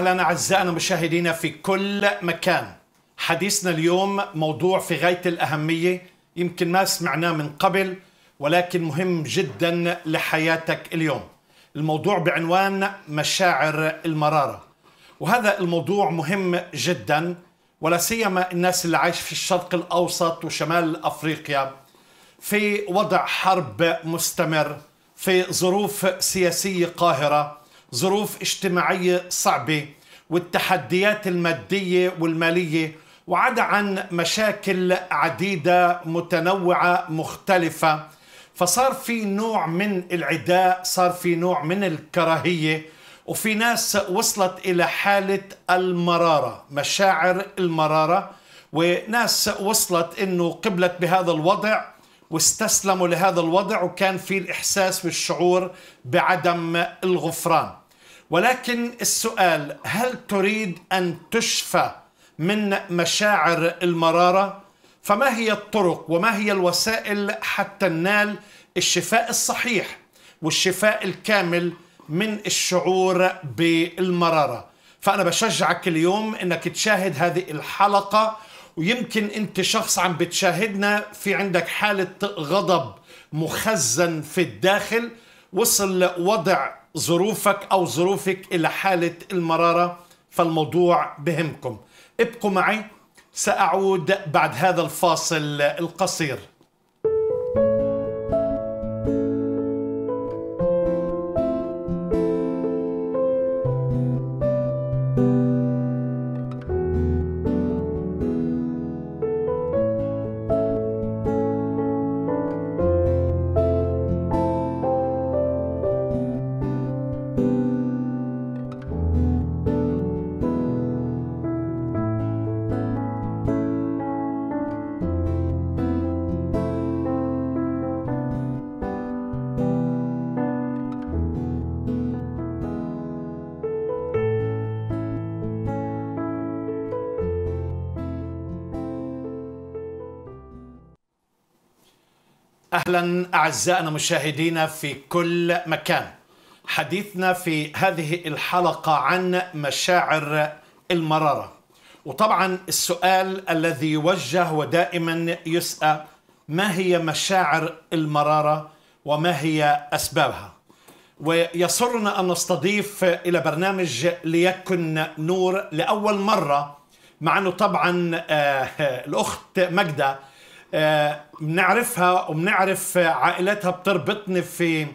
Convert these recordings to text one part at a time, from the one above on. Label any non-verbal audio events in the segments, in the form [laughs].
اهلا اعزائنا مشاهدينا في كل مكان. حديثنا اليوم موضوع في غايه الاهميه يمكن ما سمعناه من قبل ولكن مهم جدا لحياتك اليوم. الموضوع بعنوان مشاعر المراره. وهذا الموضوع مهم جدا ولا سيما الناس اللي عايش في الشرق الاوسط وشمال افريقيا في وضع حرب مستمر في ظروف سياسيه قاهره ظروف اجتماعية صعبة والتحديات المادية والمالية وعدا عن مشاكل عديدة متنوعة مختلفة فصار في نوع من العداء صار في نوع من الكراهية وفي ناس وصلت إلى حالة المرارة مشاعر المرارة وناس وصلت أنه قبلت بهذا الوضع واستسلموا لهذا الوضع وكان في الإحساس والشعور بعدم الغفران ولكن السؤال هل تريد أن تشفى من مشاعر المرارة؟ فما هي الطرق وما هي الوسائل حتى ننال الشفاء الصحيح والشفاء الكامل من الشعور بالمرارة فأنا بشجعك اليوم أنك تشاهد هذه الحلقة ويمكن أنت شخص عم بتشاهدنا في عندك حالة غضب مخزن في الداخل وصل وضع ظروفك أو ظروفك إلى حالة المرارة فالموضوع بهمكم ابقوا معي سأعود بعد هذا الفاصل القصير اهلا اعزائنا مشاهدينا في كل مكان. حديثنا في هذه الحلقه عن مشاعر المراره. وطبعا السؤال الذي يوجه ودائما يسال ما هي مشاعر المراره وما هي اسبابها؟ ويسرنا ان نستضيف الى برنامج ليكن نور لاول مره مع انه طبعا آه، الاخت ماجده آه، بنعرفها وبنعرف عائلتها بتربطني في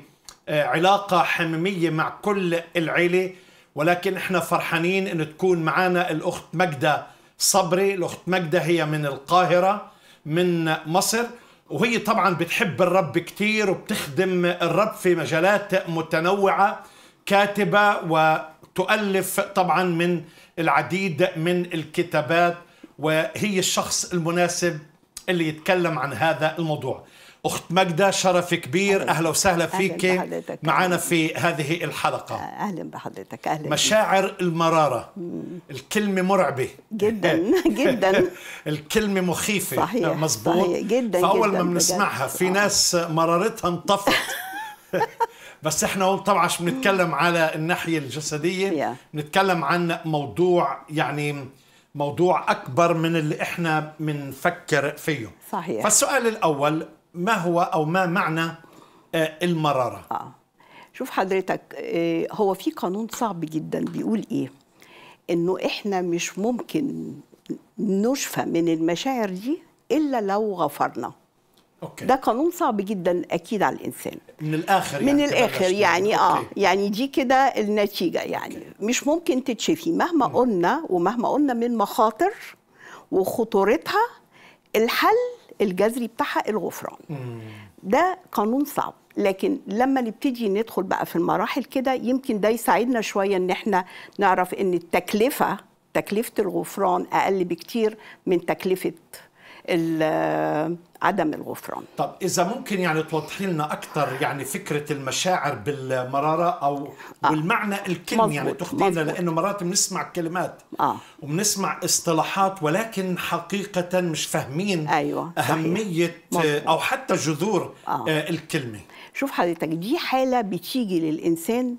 آه، علاقة حميمية مع كل العيلة ولكن احنا فرحانين انه تكون معنا الاخت مجدة صبري الاخت مجدة هي من القاهرة من مصر وهي طبعا بتحب الرب كتير وبتخدم الرب في مجالات متنوعة كاتبة وتؤلف طبعا من العديد من الكتابات وهي الشخص المناسب اللي يتكلم عن هذا الموضوع أخت ماجدة شرف كبير أهلا وسهلا فيك معنا في هذه الحلقة أهلا بحضرتك أهلا مشاعر المرارة الكلمة مرعبة جدا [laughs] جدا الكلمة مخيفة صحيح مظبوط جدا فأول جداً ما بنسمعها في ناس مرارتها انطفت [laughs] بس احنا هون طبعا عشان بنتكلم على الناحية الجسدية بنتكلم عن موضوع يعني موضوع أكبر من اللي إحنا بنفكر فيه صحيح فالسؤال الأول ما هو أو ما معنى آه، المرارة؟ آه. شوف حضرتك آه، هو في قانون صعب جدا بيقول إيه؟ إنه إحنا مش ممكن نشفى من المشاعر دي إلا لو غفرنا أوكي. ده قانون صعب جدا أكيد على الإنسان من الاخر يعني من الاخر يعني اه أوكي. يعني دي كده النتيجه يعني مش ممكن تتشفي مهما م. قلنا ومهما قلنا من مخاطر وخطورتها الحل الجذري بتاعها الغفران م. ده قانون صعب لكن لما نبتدي ندخل بقى في المراحل كده يمكن ده يساعدنا شويه ان احنا نعرف ان التكلفه تكلفه الغفران اقل بكتير من تكلفه عدم الغفران طب اذا ممكن يعني توضحي لنا اكثر يعني فكره المشاعر بالمراره او آه. والمعنى الكلمي مزبوط. يعني تخطينا لانه مرات بنسمع كلمات آه. وبنسمع اصطلاحات ولكن حقيقه مش فاهمين أيوة. اهميه مزبوط. او حتى جذور آه. آه. الكلمه شوف حضرتك دي حاله بتيجي للانسان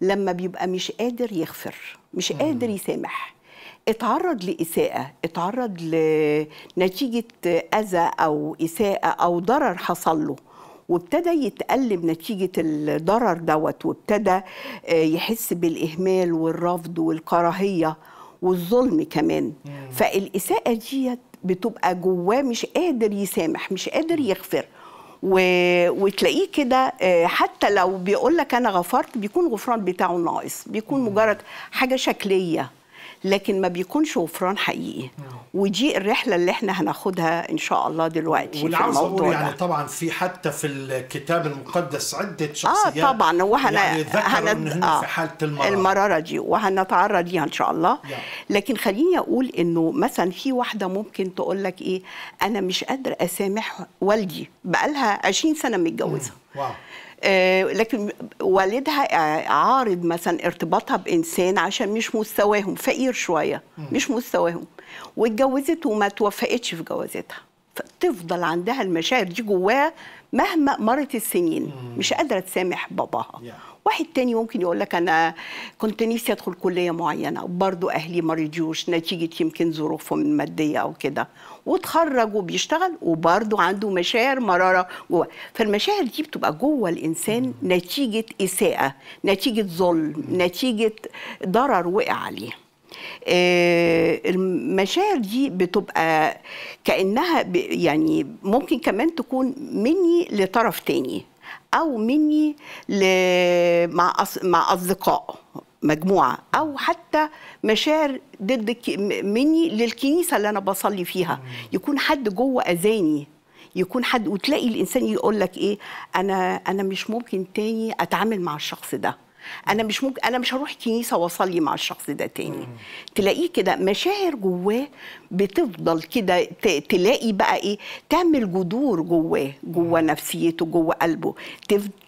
لما بيبقى مش قادر يغفر مش قادر يسامح اتعرض لإساءة اتعرض لنتيجة أذى أو إساءة أو ضرر حصل له وابتدى يتألم نتيجة الضرر دوت وابتدى آه، يحس بالإهمال والرفض والكراهية والظلم كمان فالإساءة ديت بتبقى جواه مش قادر يسامح مش قادر يغفر و... وتلاقيه كده آه، حتى لو بيقول لك انا غفرت بيكون غفران بتاعه ناقص بيكون مجرد حاجه شكليه لكن ما بيكونش غفران حقيقي نعم. ودي الرحله اللي احنا هناخدها ان شاء الله دلوقتي في الموضوع اقول يعني طبعا في حتى في الكتاب المقدس عده آه، شخصيات اه طبعا وهنا يعني هن آه في حاله المراره المراره دي وهنتعرض ليها ان شاء الله يعني. لكن خليني اقول انه مثلا في واحده ممكن تقول لك ايه انا مش قادره اسامح والدي بقالها 20 سنه متجوزه واو آه، لكن والدها آه، عارض مثلا ارتباطها بانسان عشان مش مستواهم فقير شويه مش مستواهم واتجوزت وما توفقتش في جوازتها فتفضل عندها المشاعر دي جواها مهما مرت السنين مش قادره تسامح باباها واحد تاني ممكن يقول لك انا كنت نفسي ادخل كليه معينه برضو اهلي ما رضيوش نتيجه يمكن ظروفهم الماديه او كده وتخرج وبيشتغل وبرضه عنده مشاعر مراره جوه فالمشاعر دي بتبقى جوه الانسان نتيجه اساءه نتيجه ظلم نتيجه ضرر وقع عليه آه، المشاعر دي بتبقى كانها يعني ممكن كمان تكون مني لطرف تاني او مني مع مع مجموعه او حتى مشاعر ضد مني للكنيسه اللي انا بصلي فيها يكون حد جوه اذاني يكون حد وتلاقي الانسان يقول لك ايه انا انا مش ممكن تاني اتعامل مع الشخص ده انا مش ممكن انا مش هروح كنيسه واصلي مع الشخص ده تاني تلاقيه كده مشاعر جواه بتفضل كده تلاقي بقى ايه تعمل جذور جواه جوه نفسيته جوه قلبه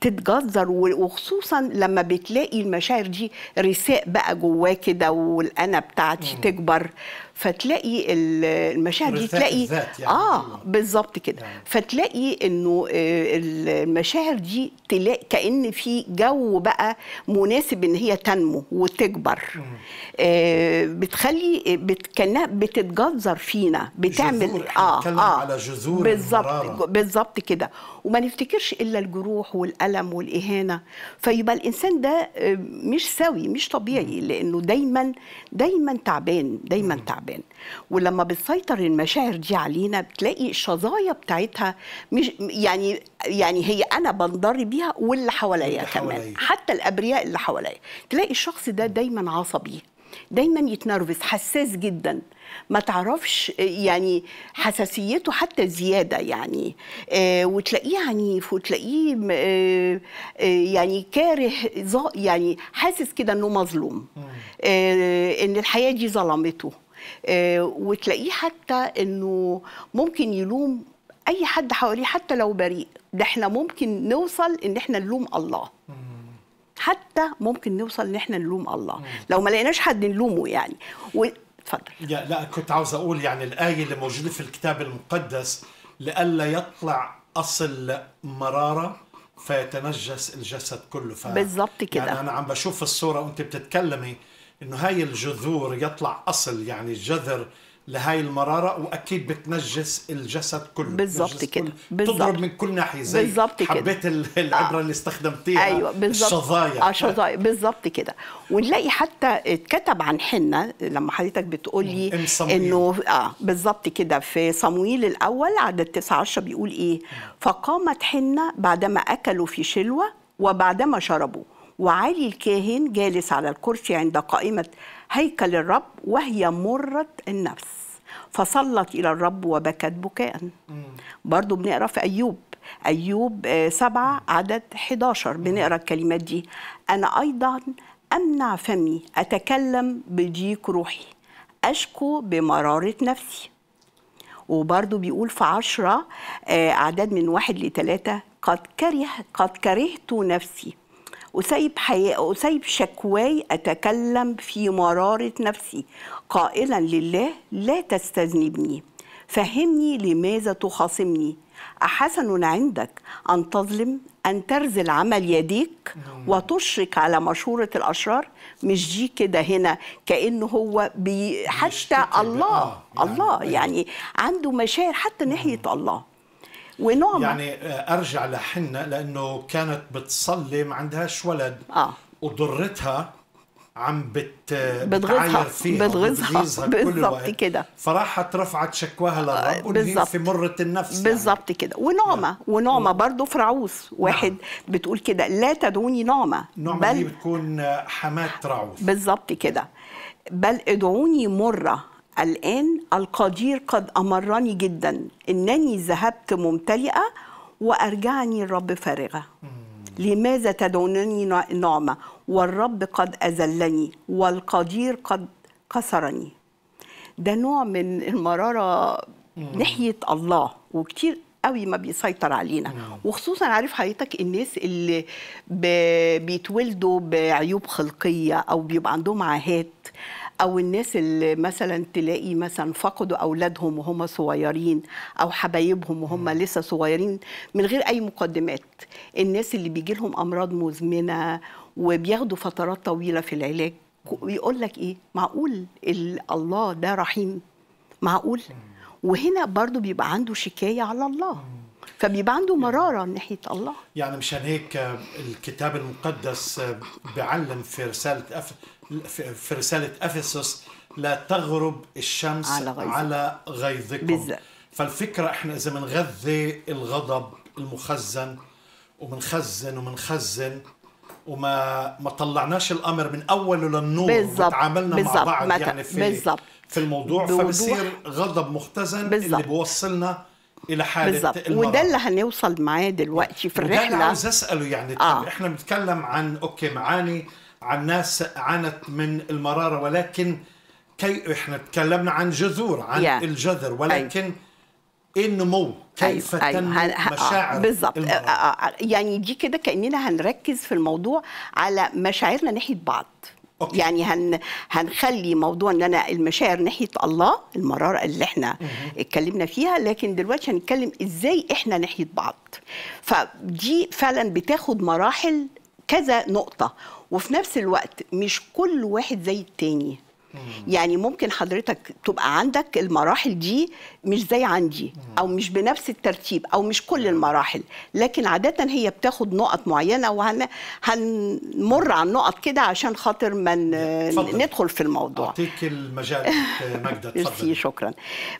تتجذر وخصوصا لما بتلاقي المشاعر دي رساء بقى جواه كده والأنا بتاعتي تكبر فتلاقي المشاهد دي تلاقي يعني اه بالظبط كده يعني. فتلاقي انه آه، المشاعر دي تلاقي كان في جو بقى مناسب ان هي تنمو وتكبر آه بتخلي كانها بتتجذر فينا بتعمل اه اه على جذور بالظبط بالظبط كده وما نفتكرش الا الجروح والالم والاهانه فيبقى الانسان ده آه، مش سوي مش طبيعي لانه دايما دايما تعبان دايما تعبان ولما بتسيطر المشاعر دي علينا بتلاقي الشظايا بتاعتها مش يعني يعني هي انا بنضر بيها واللي حواليا كمان حتى الابرياء اللي حواليا تلاقي الشخص ده دايما عصبي دايما يتنرفز حساس جدا ما تعرفش يعني حساسيته حتى زياده يعني آه، وتلاقيه عنيف وتلاقيه آه، آه، يعني كاره يعني حاسس كده انه مظلوم ان الحياه دي ظلمته وتلاقيه حتى انه ممكن يلوم اي حد حواليه حتى لو بريء ده احنا ممكن نوصل ان احنا نلوم الله حتى ممكن نوصل ان احنا نلوم الله لو ما لقيناش حد نلومه يعني تفضل لا كنت عاوز اقول يعني الايه اللي موجوده في الكتاب المقدس لئلا يطلع اصل مراره فيتنجس الجسد كله ف... بالضبط كده يعني انا عم بشوف الصوره وانت بتتكلمي انه هاي الجذور يطلع اصل يعني الجذر لهاي المراره واكيد بتنجس الجسد كله بالضبط كده بالظبط تضرب من كل ناحيه زي بالظبط كده حبيت العبره آه. اللي استخدمتيها ايوه بالظبط الشظايا الشظايا آه، بالظبط كده ونلاقي حتى اتكتب عن حنه لما حضرتك بتقولي انه اه بالظبط كده في صمويل الاول عدد 9 10 بيقول ايه فقامت حنه بعدما اكلوا في شلوه وبعدما شربوا وعلي الكاهن جالس على الكرسي عند قائمه هيكل الرب وهي مرة النفس فصلت إلى الرب وبكت بكاء برضو بنقرأ في أيوب أيوب آه، سبعة عدد 11 بنقرأ الكلمات دي أنا أيضا أمنع فمي أتكلم بضيق روحي أشكو بمرارة نفسي وبرضو بيقول في عشرة أعداد آه، من واحد لثلاثة قد كره قد كرهت نفسي أسيب, حي... أسيب شكواي أتكلم في مرارة نفسي قائلا لله لا تستذنبني فهمني لماذا تخاصمني أحسن عندك أن تظلم أن ترزل عمل يديك نعم. وتشرك على مشورة الأشرار مش دي كده هنا كانه هو بي حتى الله آه، يعني الله أيوة. يعني عنده مشاعر حتى ناحية نعم. الله ونعمة يعني آه، أرجع لحنة لأنه كانت بتصلي ما عندهاش ولد آه. وضرتها عم بت آه، بتغيظها فيها بتغيظها بالظبط كده فراحت رفعت شكواها للرب آه في مرة النفس بالظبط يعني. كده ونعمة آه. ونعمة برضه فرعوس واحد آه. بتقول كده لا تدعوني نعمة نعمة بل دي بتكون آه، حماة رعوس بالظبط كده بل ادعوني مرة الآن القدير قد أمرني جدا أنني ذهبت ممتلئة وأرجعني الرب فارغة لماذا تدعونني نعمة والرب قد أذلني والقدير قد كسرني ده نوع من المرارة ناحية الله وكتير قوي ما بيسيطر علينا وخصوصا عارف حضرتك الناس اللي بيتولدوا بعيوب خلقيه او بيبقى عندهم عاهات او الناس اللي مثلا تلاقي مثلا فقدوا اولادهم وهم صغيرين او حبايبهم وهم لسه صغيرين من غير اي مقدمات الناس اللي بيجي لهم امراض مزمنه وبياخدوا فترات طويله في العلاج ويقول لك ايه معقول الله ده رحيم معقول وهنا برضو بيبقى عنده شكايه على الله فبيبقى عنده يعني مراره من ناحيه الله يعني مشان هيك الكتاب المقدس بيعلم في رساله في رسالة أفسس لا تغرب الشمس على, غيظ. على غيظكم بالزبط. فالفكرة احنا إذا بنغذي الغضب المخزن وبنخزن وبنخزن وما ما طلعناش الامر من اوله للنور بالزبط. وتعاملنا مع بعض مت... يعني في بالزبط. في الموضوع بوضوح. فبصير غضب مختزن بالزبط. اللي بوصلنا الى حاله بالزبط. المرض وده اللي هنوصل معاه دلوقتي في الرحله وده انا عاوز اساله يعني آه. احنا بنتكلم عن اوكي معاني عن ناس عانت من المرارة ولكن كي احنا تكلمنا عن جذور عن yeah. الجذر ولكن أيوة. ايه النمو أيوة، كيف أيوة. تنمو أيوة. مشاعر بالظبط آه، آه، آه، يعني دي كده كاننا هنركز في الموضوع على مشاعرنا ناحيه بعض أوكي. يعني هن هنخلي موضوع ان انا المشاعر ناحيه الله المراره اللي احنا مه. اتكلمنا فيها لكن دلوقتي هنتكلم ازاي احنا ناحيه بعض فدي فعلا بتاخد مراحل كذا نقطه وفي نفس الوقت مش كل واحد زي التاني يعني ممكن حضرتك تبقى عندك المراحل دي مش زي عندي او مش بنفس الترتيب او مش كل المراحل لكن عاده هي بتاخد نقط معينه وهنمر على النقط كده عشان خاطر ما ندخل في الموضوع اعطيك المجال ماجده [laughs] اتفضلي شكرا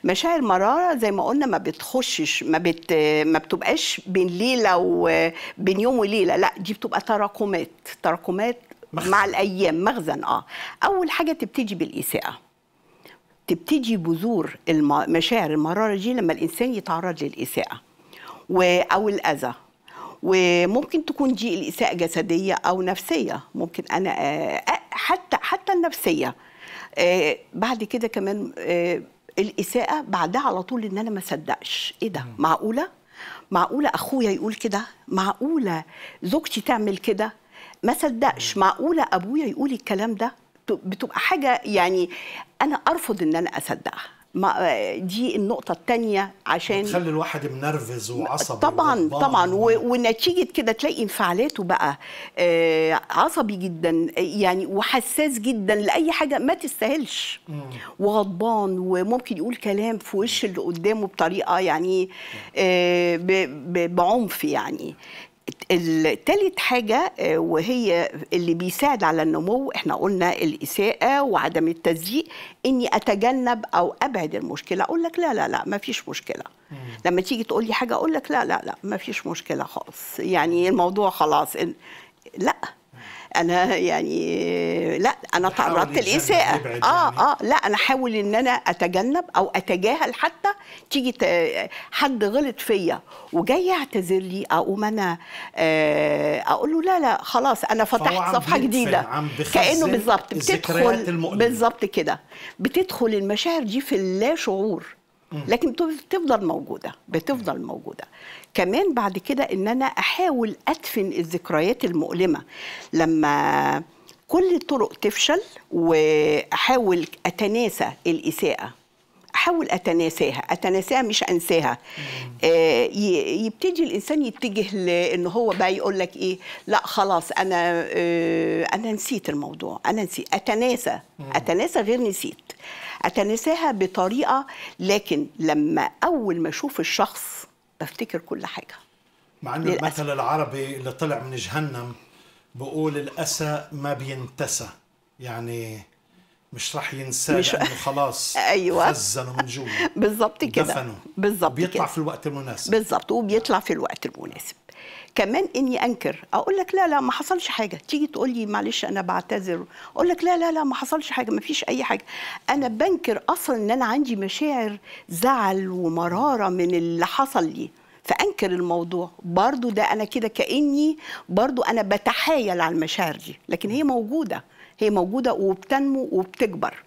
مشاعر مراره زي ما قلنا ما بتخشش ما بت ما بتبقاش بين ليله وبين يوم وليله لا دي بتبقى تراكمات تراكمات مع الايام مخزن اه اول حاجه تبتدي بالاساءه تبتدي بذور مشاعر المراره دي لما الانسان يتعرض للاساءه او الاذى وممكن تكون دي الاساءه جسديه او نفسيه ممكن انا آه، حتى حتى النفسيه آه، بعد كده كمان آه، الاساءه بعدها على طول ان انا ما صدقش ايه ده معقوله معقوله اخويا يقول كده معقوله زوجتي تعمل كده ما صدقش معقوله ابويا يقول الكلام ده بتبقى حاجه يعني انا ارفض ان انا اصدقها ما دي النقطه الثانيه عشان تخلي الواحد منرفز وعصبي طبعا طبعا ونتيجه كده تلاقي انفعالاته بقى آه عصبي جدا يعني وحساس جدا لاي حاجه ما تستاهلش وغضبان وممكن يقول كلام في وش اللي قدامه بطريقه يعني آه بعنف يعني تالت حاجة آه، وهي اللي بيساعد على النمو احنا قلنا الإساءة وعدم التزييق إني أتجنب أو أبعد المشكلة أقول لك لا لا لا ما فيش مشكلة لما تيجي تقول لي حاجة أقول لك لا لا لا ما فيش مشكلة خالص يعني الموضوع خلاص لا انا يعني لا انا تعرضت لاساءه اه يعني. اه لا انا احاول ان انا اتجنب او اتجاهل حتى تيجي حد غلط فيا وجاي يعتذر لي اقوم انا آه، اقول له لا لا خلاص انا فتحت صفحه جديده كانه بالظبط بتدخل بالظبط كده بتدخل المشاعر دي في اللا شعور لكن بتفضل موجوده بتفضل موجوده كمان بعد كده ان انا احاول ادفن الذكريات المؤلمه لما كل الطرق تفشل واحاول اتناسى الاساءه احاول اتناساها اتناساها مش انساها آه، يبتدي الانسان يتجه لأنه هو بقى يقول لك ايه لا خلاص انا آه، انا نسيت الموضوع انا نسيت اتناسى اتناسى غير نسيت اتناساها بطريقه لكن لما اول ما اشوف الشخص بفتكر كل حاجه مع انه المثل العربي اللي طلع من جهنم بقول الاسى ما بينتسى يعني مش راح ينساه مش... لانه خلاص [laughs] ايوه خزنه من جوا [laughs] بالظبط كده بالظبط بيطلع كدا. في الوقت المناسب بالظبط وبيطلع في الوقت المناسب كمان اني انكر اقول لك لا لا ما حصلش حاجه تيجي تقول لي معلش انا بعتذر اقول لك لا لا لا ما حصلش حاجه ما فيش اي حاجه انا بنكر اصلا ان انا عندي مشاعر زعل ومراره من اللي حصل لي فانكر الموضوع برضو ده انا كده كاني برضو انا بتحايل على المشاعر دي لكن هي موجوده هي موجوده وبتنمو وبتكبر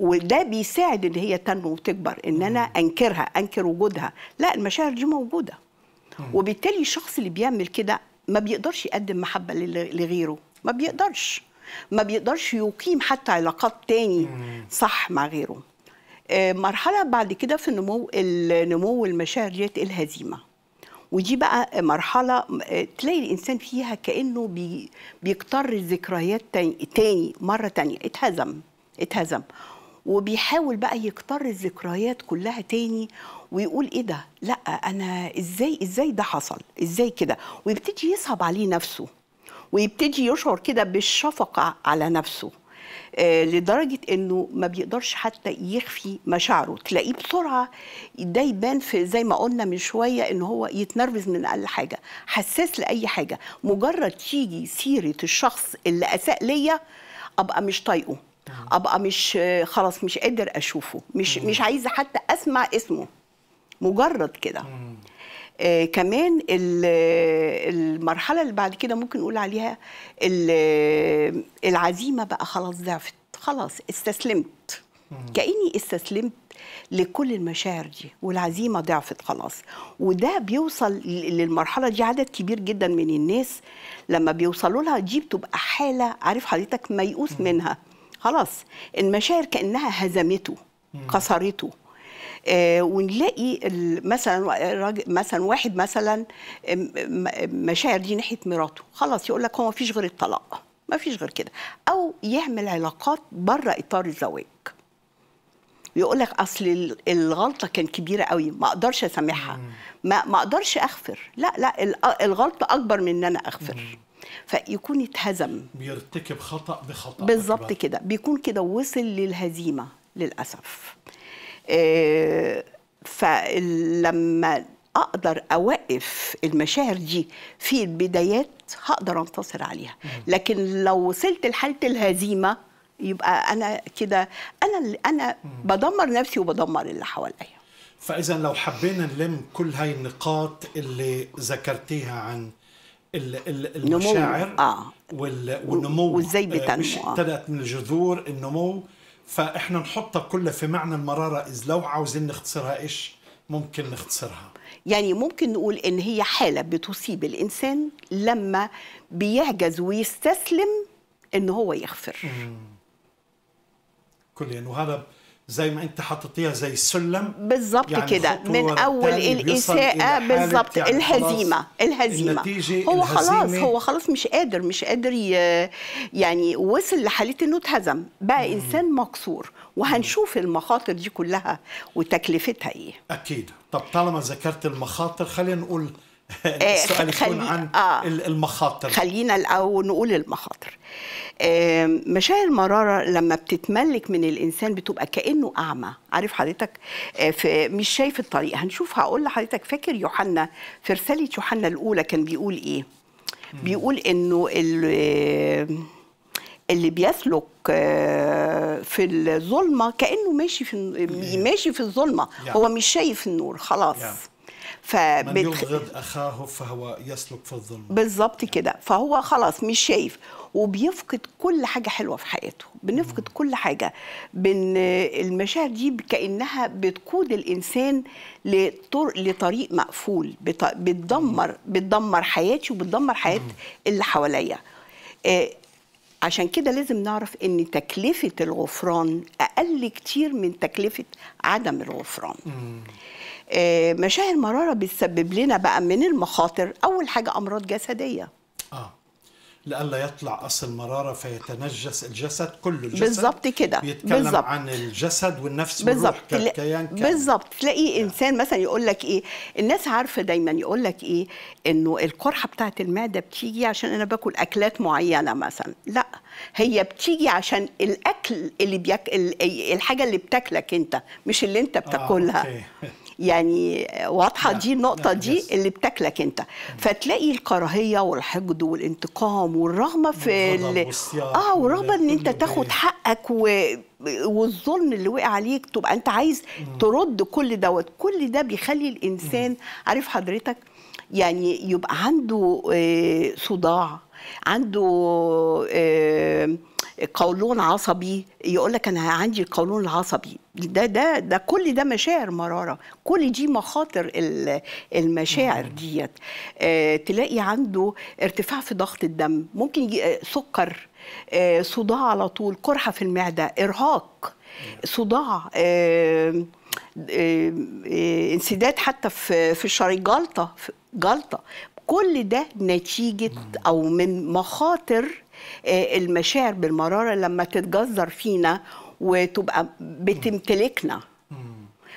وده بيساعد ان هي تنمو وتكبر ان انا انكرها انكر وجودها لا المشاعر دي موجوده وبالتالي الشخص اللي بيعمل كده ما بيقدرش يقدم محبة لغيره ما بيقدرش ما بيقدرش يقيم حتى علاقات تاني صح مع غيره آه، مرحلة بعد كده في النمو النمو المشاعر ديت الهزيمة ودي بقى مرحلة آه، تلاقي الإنسان فيها كأنه بيكتر الذكريات تاني مرة تانية اتهزم اتهزم وبيحاول بقى يكتر الذكريات كلها تاني ويقول ايه ده لا انا ازاي ازاي ده حصل ازاي كده ويبتدي يصعب عليه نفسه ويبتدي يشعر كده بالشفقه على نفسه آه لدرجة انه ما بيقدرش حتى يخفي مشاعره تلاقيه بسرعة ده يبان في زي ما قلنا من شوية ان هو يتنرفز من اقل حاجة حساس لأي حاجة مجرد تيجي سيرة الشخص اللي أساء ليا أبقى مش طايقه نعم. ابقى مش خلاص مش قادر اشوفه مش مش عايزه حتى اسمع اسمه مجرد كده آه كمان المرحله اللي بعد كده ممكن نقول عليها العزيمه بقى خلاص ضعفت خلاص استسلمت كاني استسلمت لكل المشاعر دي والعزيمه ضعفت خلاص وده بيوصل للمرحله دي عدد كبير جدا من الناس لما بيوصلوا لها دي بتبقى حاله عارف حضرتك ميؤوس منها خلاص المشاعر كانها هزمته كسرته آه ونلاقي مثلا مثلا واحد مثلا مشاعر دي ناحيه مراته خلاص يقول لك هو ما فيش غير الطلاق ما فيش غير كده او يعمل علاقات بره اطار الزواج يقول لك اصل الغلطه كان كبيره قوي ما اقدرش اسامحها ما ما اقدرش اغفر لا لا الغلطه اكبر من ان انا اغفر فيكون اتهزم بيرتكب خطأ بخطأ بالظبط كده بيكون كده وصل للهزيمة للأسف آه، فلما اقدر اوقف المشاعر دي في البدايات هقدر انتصر عليها لكن لو وصلت لحاله الهزيمه يبقى انا كده انا انا بدمر نفسي وبدمر اللي حواليا فاذا لو حبينا نلم كل هاي النقاط اللي ذكرتيها عن المشاعر آه. والنمو وازاي آه، بتنمو ابتدت آه. من الجذور النمو فاحنا نحطها كلها في معنى المراره اذ لو عاوزين نختصرها ايش ممكن نختصرها يعني ممكن نقول ان هي حاله بتصيب الانسان لما بيعجز ويستسلم ان هو يغفر كليا وهذا زي ما انت حطيتيها زي السلم بالظبط يعني كده من اول الاساءه بالظبط يعني الهزيمه الهزيمه النتيجة هو الهزيمة خلاص هو خلاص مش قادر مش قادر يعني وصل لحاله انه اتهزم بقى انسان مكسور وهنشوف المخاطر دي كلها وتكلفتها ايه اكيد طب طالما ذكرت المخاطر خلينا نقول إيه، السؤال يكون عن آه المخاطر خلينا الاول نقول المخاطر مشاعر المراره لما بتتملك من الإنسان بتبقى كأنه أعمى عارف حضرتك آه، في مش شايف الطريق هنشوف هقول لحضرتك فاكر يوحنا في رسالة يوحنا الأولى كان بيقول إيه بيقول إنه اللي بيسلك آه، في الظلمة كأنه ماشي في ماشي في الظلمة هو مش شايف النور خلاص فبتخ... من يبغض اخاه فهو يسلك في الظلمه بالظبط كده فهو خلاص مش شايف وبيفقد كل حاجه حلوه في حياته بنفقد كل حاجه بن المشاعر دي كانها بتقود الانسان لطر... لطريق مقفول بتدمر بتدمر حياتي وبتدمر حياه اللي حواليا آه عشان كده لازم نعرف ان تكلفه الغفران اقل كتير من تكلفه عدم الغفران آه مشاعر مراره بتسبب لنا بقى من المخاطر اول حاجه امراض جسديه آه. لئلا يطلع اصل مراره فيتنجس الجسد كله الجسد بالظبط كده بيتكلم عن الجسد والنفس بالظبط ككيان بالظبط تلاقي نعم. انسان مثلا يقول لك ايه الناس عارفه دايما يقول لك ايه انه القرحه بتاعت المعده بتيجي عشان انا باكل اكلات معينه مثلا لا هي بتيجي عشان الاكل اللي بيك... الحاجه اللي بتاكلك انت مش اللي انت آه، بتاكلها آه، أوكي. [laughs] يعني واضحه دي النقطه دي اللي بتاكلك انت فتلاقي الكراهيه والحقد والانتقام والرغبه في اه والرغبه ان انت تاخد حقك و والظلم اللي وقع عليك تبقى انت عايز ترد كل دوت كل ده بيخلي الانسان عارف حضرتك يعني يبقى عنده آه، صداع عنده آه، قولون عصبي يقول لك انا عندي القولون العصبي ده ده ده كل ده مشاعر مراره كل دي مخاطر المشاعر ديت آه تلاقي عنده ارتفاع في ضغط الدم ممكن آه، سكر آه صداع على طول قرحه في المعده ارهاق صداع آه انسداد حتى في في الشرايين جلطه جلطه كل ده نتيجه او من مخاطر المشاعر بالمرارة لما تتجذر فينا وتبقى بتمتلكنا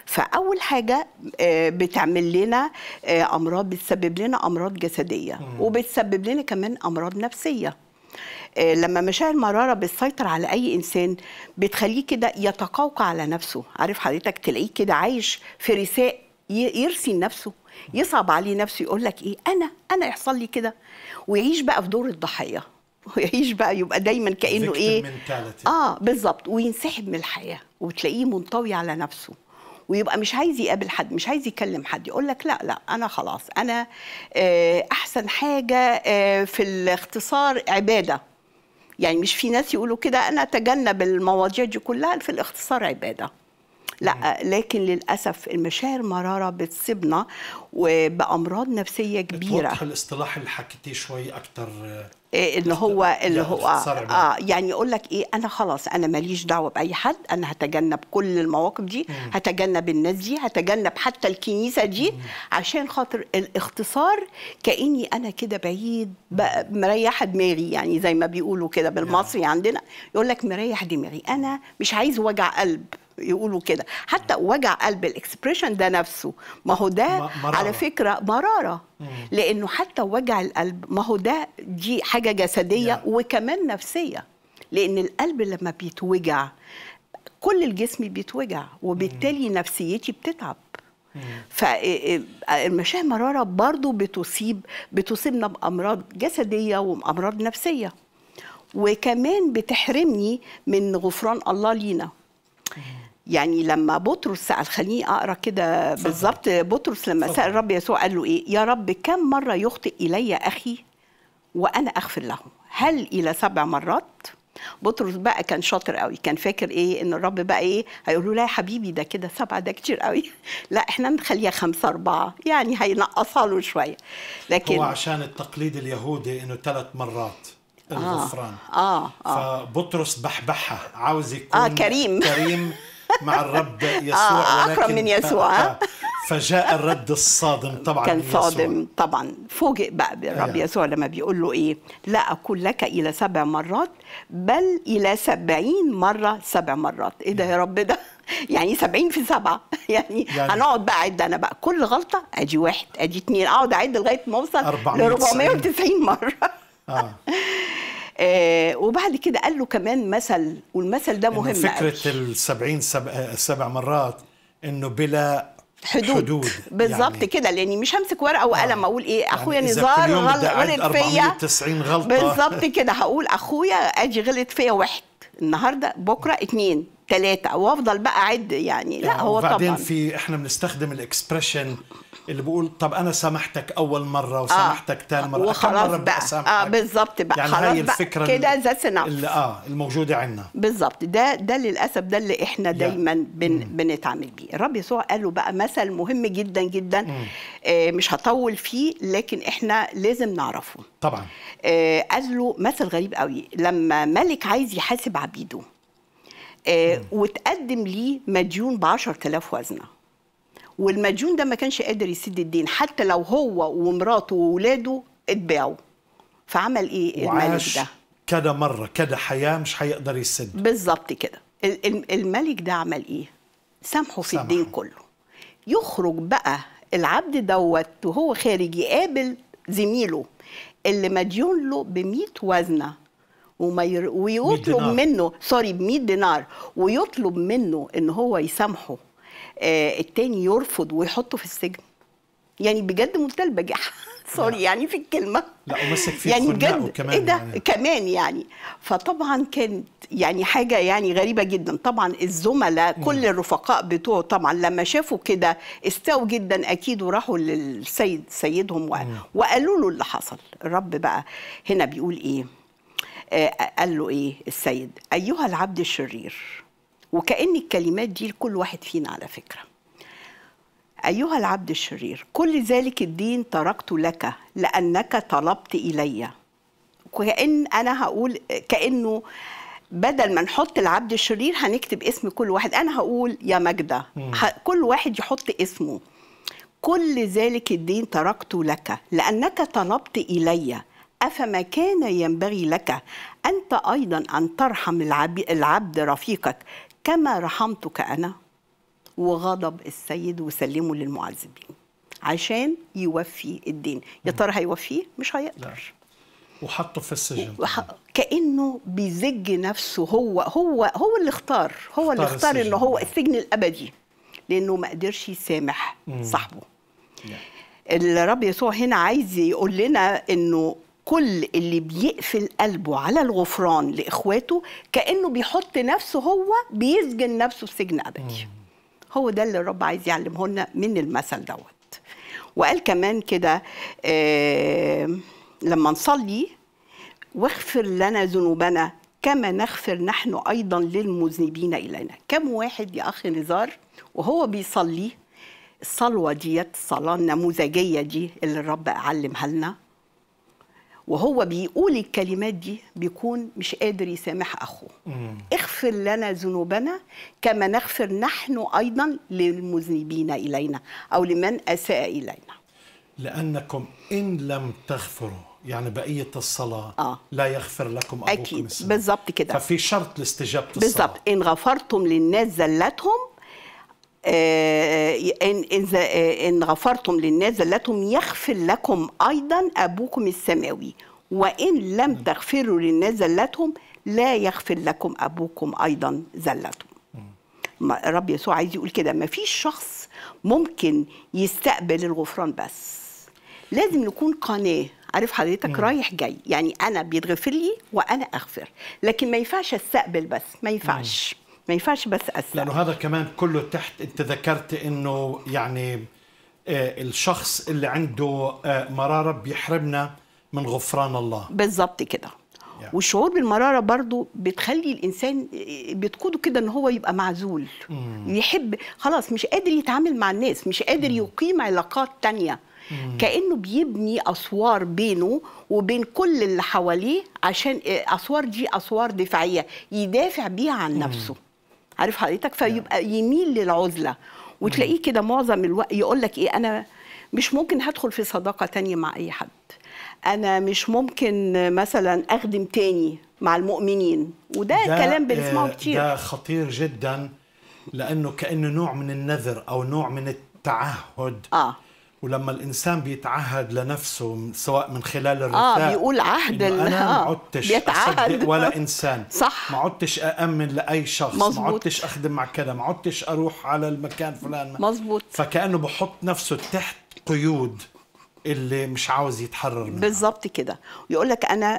فاول حاجه آه، بتعمل لنا آه، امراض بتسبب لنا امراض جسديه وبتسبب لنا كمان امراض نفسيه آه، لما مشاعر المرارة بتسيطر على أي إنسان بتخليه كده يتقوقع على نفسه عارف حضرتك تلاقيه كده عايش في رثاء يرثي لنفسه يصعب عليه نفسه يقول لك إيه أنا أنا يحصل لي كده ويعيش بقى في دور الضحية ويعيش بقى يبقى دايما كانه ايه اه بالظبط وينسحب من الحياه وتلاقيه منطوي على نفسه ويبقى مش عايز يقابل حد مش عايز يكلم حد يقول لك لا لا انا خلاص انا آه، احسن حاجه آه، في الاختصار عباده يعني مش في ناس يقولوا كده انا اتجنب المواضيع دي كلها في الاختصار عباده لا لكن للاسف المشاعر مراره بتصيبنا وبامراض نفسيه كبيره توضح الاصطلاح اللي حكيتيه شوي اكثر ان إيه، يعني اللي هو اللي هو اه يعني يقول لك ايه انا خلاص انا ماليش دعوه باي حد انا هتجنب كل المواقف دي مم. هتجنب الناس دي هتجنب حتى الكنيسه دي مم. عشان خاطر الاختصار كاني انا كده بعيد مريحه دماغي يعني زي ما بيقولوا كده بالمصري عندنا يقول لك مريح دماغي انا مش عايز وجع قلب يقولوا كده حتى وجع قلب الاكسبريشن ده نفسه ما هو ده مرارة. على فكره مراره لانه حتى وجع القلب ما هو ده دي حاجه جسديه yeah. وكمان نفسيه لان القلب لما بيتوجع كل الجسم بيتوجع وبالتالي مم. نفسيتي بتتعب فالمشاه آه، آه، مراره برضو بتصيب بتصيبنا بامراض جسديه وامراض نفسيه وكمان بتحرمني من غفران الله لينا يعني لما بطرس سأل خليني أقرأ كده بالظبط بطرس لما صح. سأل رب يسوع قال له إيه يا رب كم مرة يخطئ إلي أخي وأنا أغفر له هل إلى سبع مرات بطرس بقى كان شاطر قوي كان فاكر ايه ان الرب بقى ايه هيقول له لا يا حبيبي ده كده سبعه ده كتير قوي [laughs] لا احنا نخليها خمسه اربعه يعني هينقصها له شويه لكن هو عشان التقليد اليهودي انه ثلاث مرات آه. الغفران آه, آه, اه فبطرس بحبحها عاوز يكون اه كريم كريم [laughs] مع الرب يسوع آه, آه، أقرب من يسوع آه فجاء الرد الصادم طبعا كان صادم يسوع. طبعا فوجئ بقى بالرب يسوع لما بيقول له إيه لا أقول لك إلى سبع مرات بل إلى سبعين مرة سبع مرات إيه ده يا رب ده يعني سبعين في سبعة [laughs] يعني, يعني هنقعد بقى أعد أنا بقى كل غلطة أجي واحد أجي اتنين أقعد أعد لغاية ما أوصل ل 490 مرة آه. [laughs] آه، وبعد كده قال له كمان مثل والمثل ده مهم فكره ال 70 سبع مرات انه بلا حدود, حدود. بالظبط يعني كده لاني مش همسك ورقه وقلم آه. اقول ايه يعني اخويا يعني نزار غلط فيا 90 غلطه بالظبط [laughs] كده هقول اخويا اجي غلط فيا واحد النهارده بكره اثنين ثلاثه وافضل بقى اعد يعني لا هو وبعدين طبعا وبعدين في احنا بنستخدم الاكسبريشن اللي بقول طب انا سامحتك اول مره وسامحتك آه ثاني مره وخلاص مرة بقى, اه بالظبط بقى يعني خلاص الفكره كده ذاتس اللي اه الموجوده عندنا بالظبط ده ده للاسف ده اللي احنا دايما بن بنتعامل بيه الرب يسوع قال له بقى مثل مهم جدا جدا آه مش هطول فيه لكن احنا لازم نعرفه طبعا آه قال له مثل غريب قوي لما ملك عايز يحاسب عبيده آه وتقدم ليه مديون ب 10000 وزنه والمديون ده ما كانش قادر يسد الدين حتى لو هو ومراته وولاده اتباعوا فعمل ايه الملك ده كده مره كده حياه مش هيقدر يسد بالظبط كده الملك ده عمل ايه سامحه في سمحه. الدين كله يخرج بقى العبد دوت وهو خارج يقابل زميله اللي مديون له ب 100 وزنه وما ير... ويطلب منه سوري ب 100 دينار ويطلب منه ان هو يسامحه آه، التاني يرفض ويحطه في السجن يعني بجد منتهى البجاحه سوري يعني في الكلمه لا ومسك فيه يعني بجد كمان ايه ده يعني. كمان يعني فطبعا كانت يعني حاجه يعني غريبه جدا طبعا الزملاء كل الرفقاء بتوعه طبعا لما شافوا كده استووا جدا اكيد وراحوا للسيد سيدهم وقالوا له اللي حصل الرب بقى هنا بيقول ايه آه قال له ايه السيد ايها العبد الشرير وكأن الكلمات دي لكل واحد فينا على فكرة أيها العبد الشرير كل ذلك الدين تركت لك لأنك طلبت إلي وكأن أنا هقول كأنه بدل ما نحط العبد الشرير هنكتب اسم كل واحد أنا هقول يا مجدة كل واحد يحط اسمه كل ذلك الدين تركت لك لأنك طلبت إلي أفما كان ينبغي لك أنت أيضا أن ترحم العبد رفيقك كما رحمتك أنا وغضب السيد وسلمه للمعذبين عشان يوفي الدين يا ترى هيوفيه مش هيقدر وحطه في السجن وح... كانه بيزج نفسه هو هو هو اللي اختار هو اللي اختار انه هو السجن الابدي لانه ما قدرش يسامح صاحبه نعم. الرب يسوع هنا عايز يقول لنا انه كل اللي بيقفل قلبه على الغفران لاخواته كانه بيحط نفسه هو بيسجن نفسه في سجن ابدي هو ده اللي الرب عايز يعلمه لنا من المثل دوت وقال كمان كده آه لما نصلي واغفر لنا ذنوبنا كما نغفر نحن ايضا للمذنبين الينا كم واحد يا اخي نزار وهو بيصلي الصلوه ديت الصلاه النموذجيه دي اللي الرب علمها لنا وهو بيقول الكلمات دي بيكون مش قادر يسامح اخوه اغفر لنا ذنوبنا كما نغفر نحن ايضا للمذنبين الينا او لمن اساء الينا لانكم ان لم تغفروا يعني بقية الصلاة آه. لا يغفر لكم أبوكم أكيد بالظبط كده ففي شرط لاستجابة الصلاة بالظبط إن غفرتم للناس زلتهم آه، آه، إن, إذا آه، إن غفرتم للناس ذلتهم يغفر لكم أيضا أبوكم السماوي وإن لم نعم. تغفروا للناس زلتهم لا يغفر لكم أبوكم أيضا زلتهم نعم. رب يسوع عايز يقول كده ما فيش شخص ممكن يستقبل الغفران بس لازم نكون قناه عارف حضرتك نعم. رايح جاي يعني انا بيتغفر لي وانا اغفر لكن ما ينفعش استقبل بس ما ينفعش مم. ما ينفعش بس اسال لانه هذا كمان كله تحت انت ذكرت انه يعني آه، الشخص اللي عنده آه، مراره بيحرمنا من غفران الله بالظبط كده yeah. والشعور بالمراره برضو بتخلي الانسان آه، بتقوده كده ان هو يبقى معزول mm. يحب خلاص مش قادر يتعامل مع الناس مش قادر mm. يقيم علاقات تانية مم. كانه بيبني اسوار بينه وبين كل اللي حواليه عشان اسوار دي اسوار دفاعيه يدافع بيها عن نفسه عارف حضرتك فيبقى نعم. يميل للعزله وتلاقيه كده معظم الوقت يقول لك ايه انا مش ممكن هدخل في صداقه تانية مع اي حد انا مش ممكن مثلا اخدم تاني مع المؤمنين وده كلام بنسمعه آه، كتير ده خطير جدا لانه كانه نوع من النذر او نوع من التعهد آه. ولما الانسان بيتعهد لنفسه سواء من خلال آه، الرثاء اه بيقول عهد انا ما آه، عدتش اصدق ولا [laughs] انسان صح ما عدتش اامن لاي شخص مزبوط. ما عدتش اخدم مع كذا ما عدتش اروح على المكان فلان مظبوط فكانه بحط نفسه تحت قيود اللي مش عاوز يتحرر منها بالظبط كده ويقول لك انا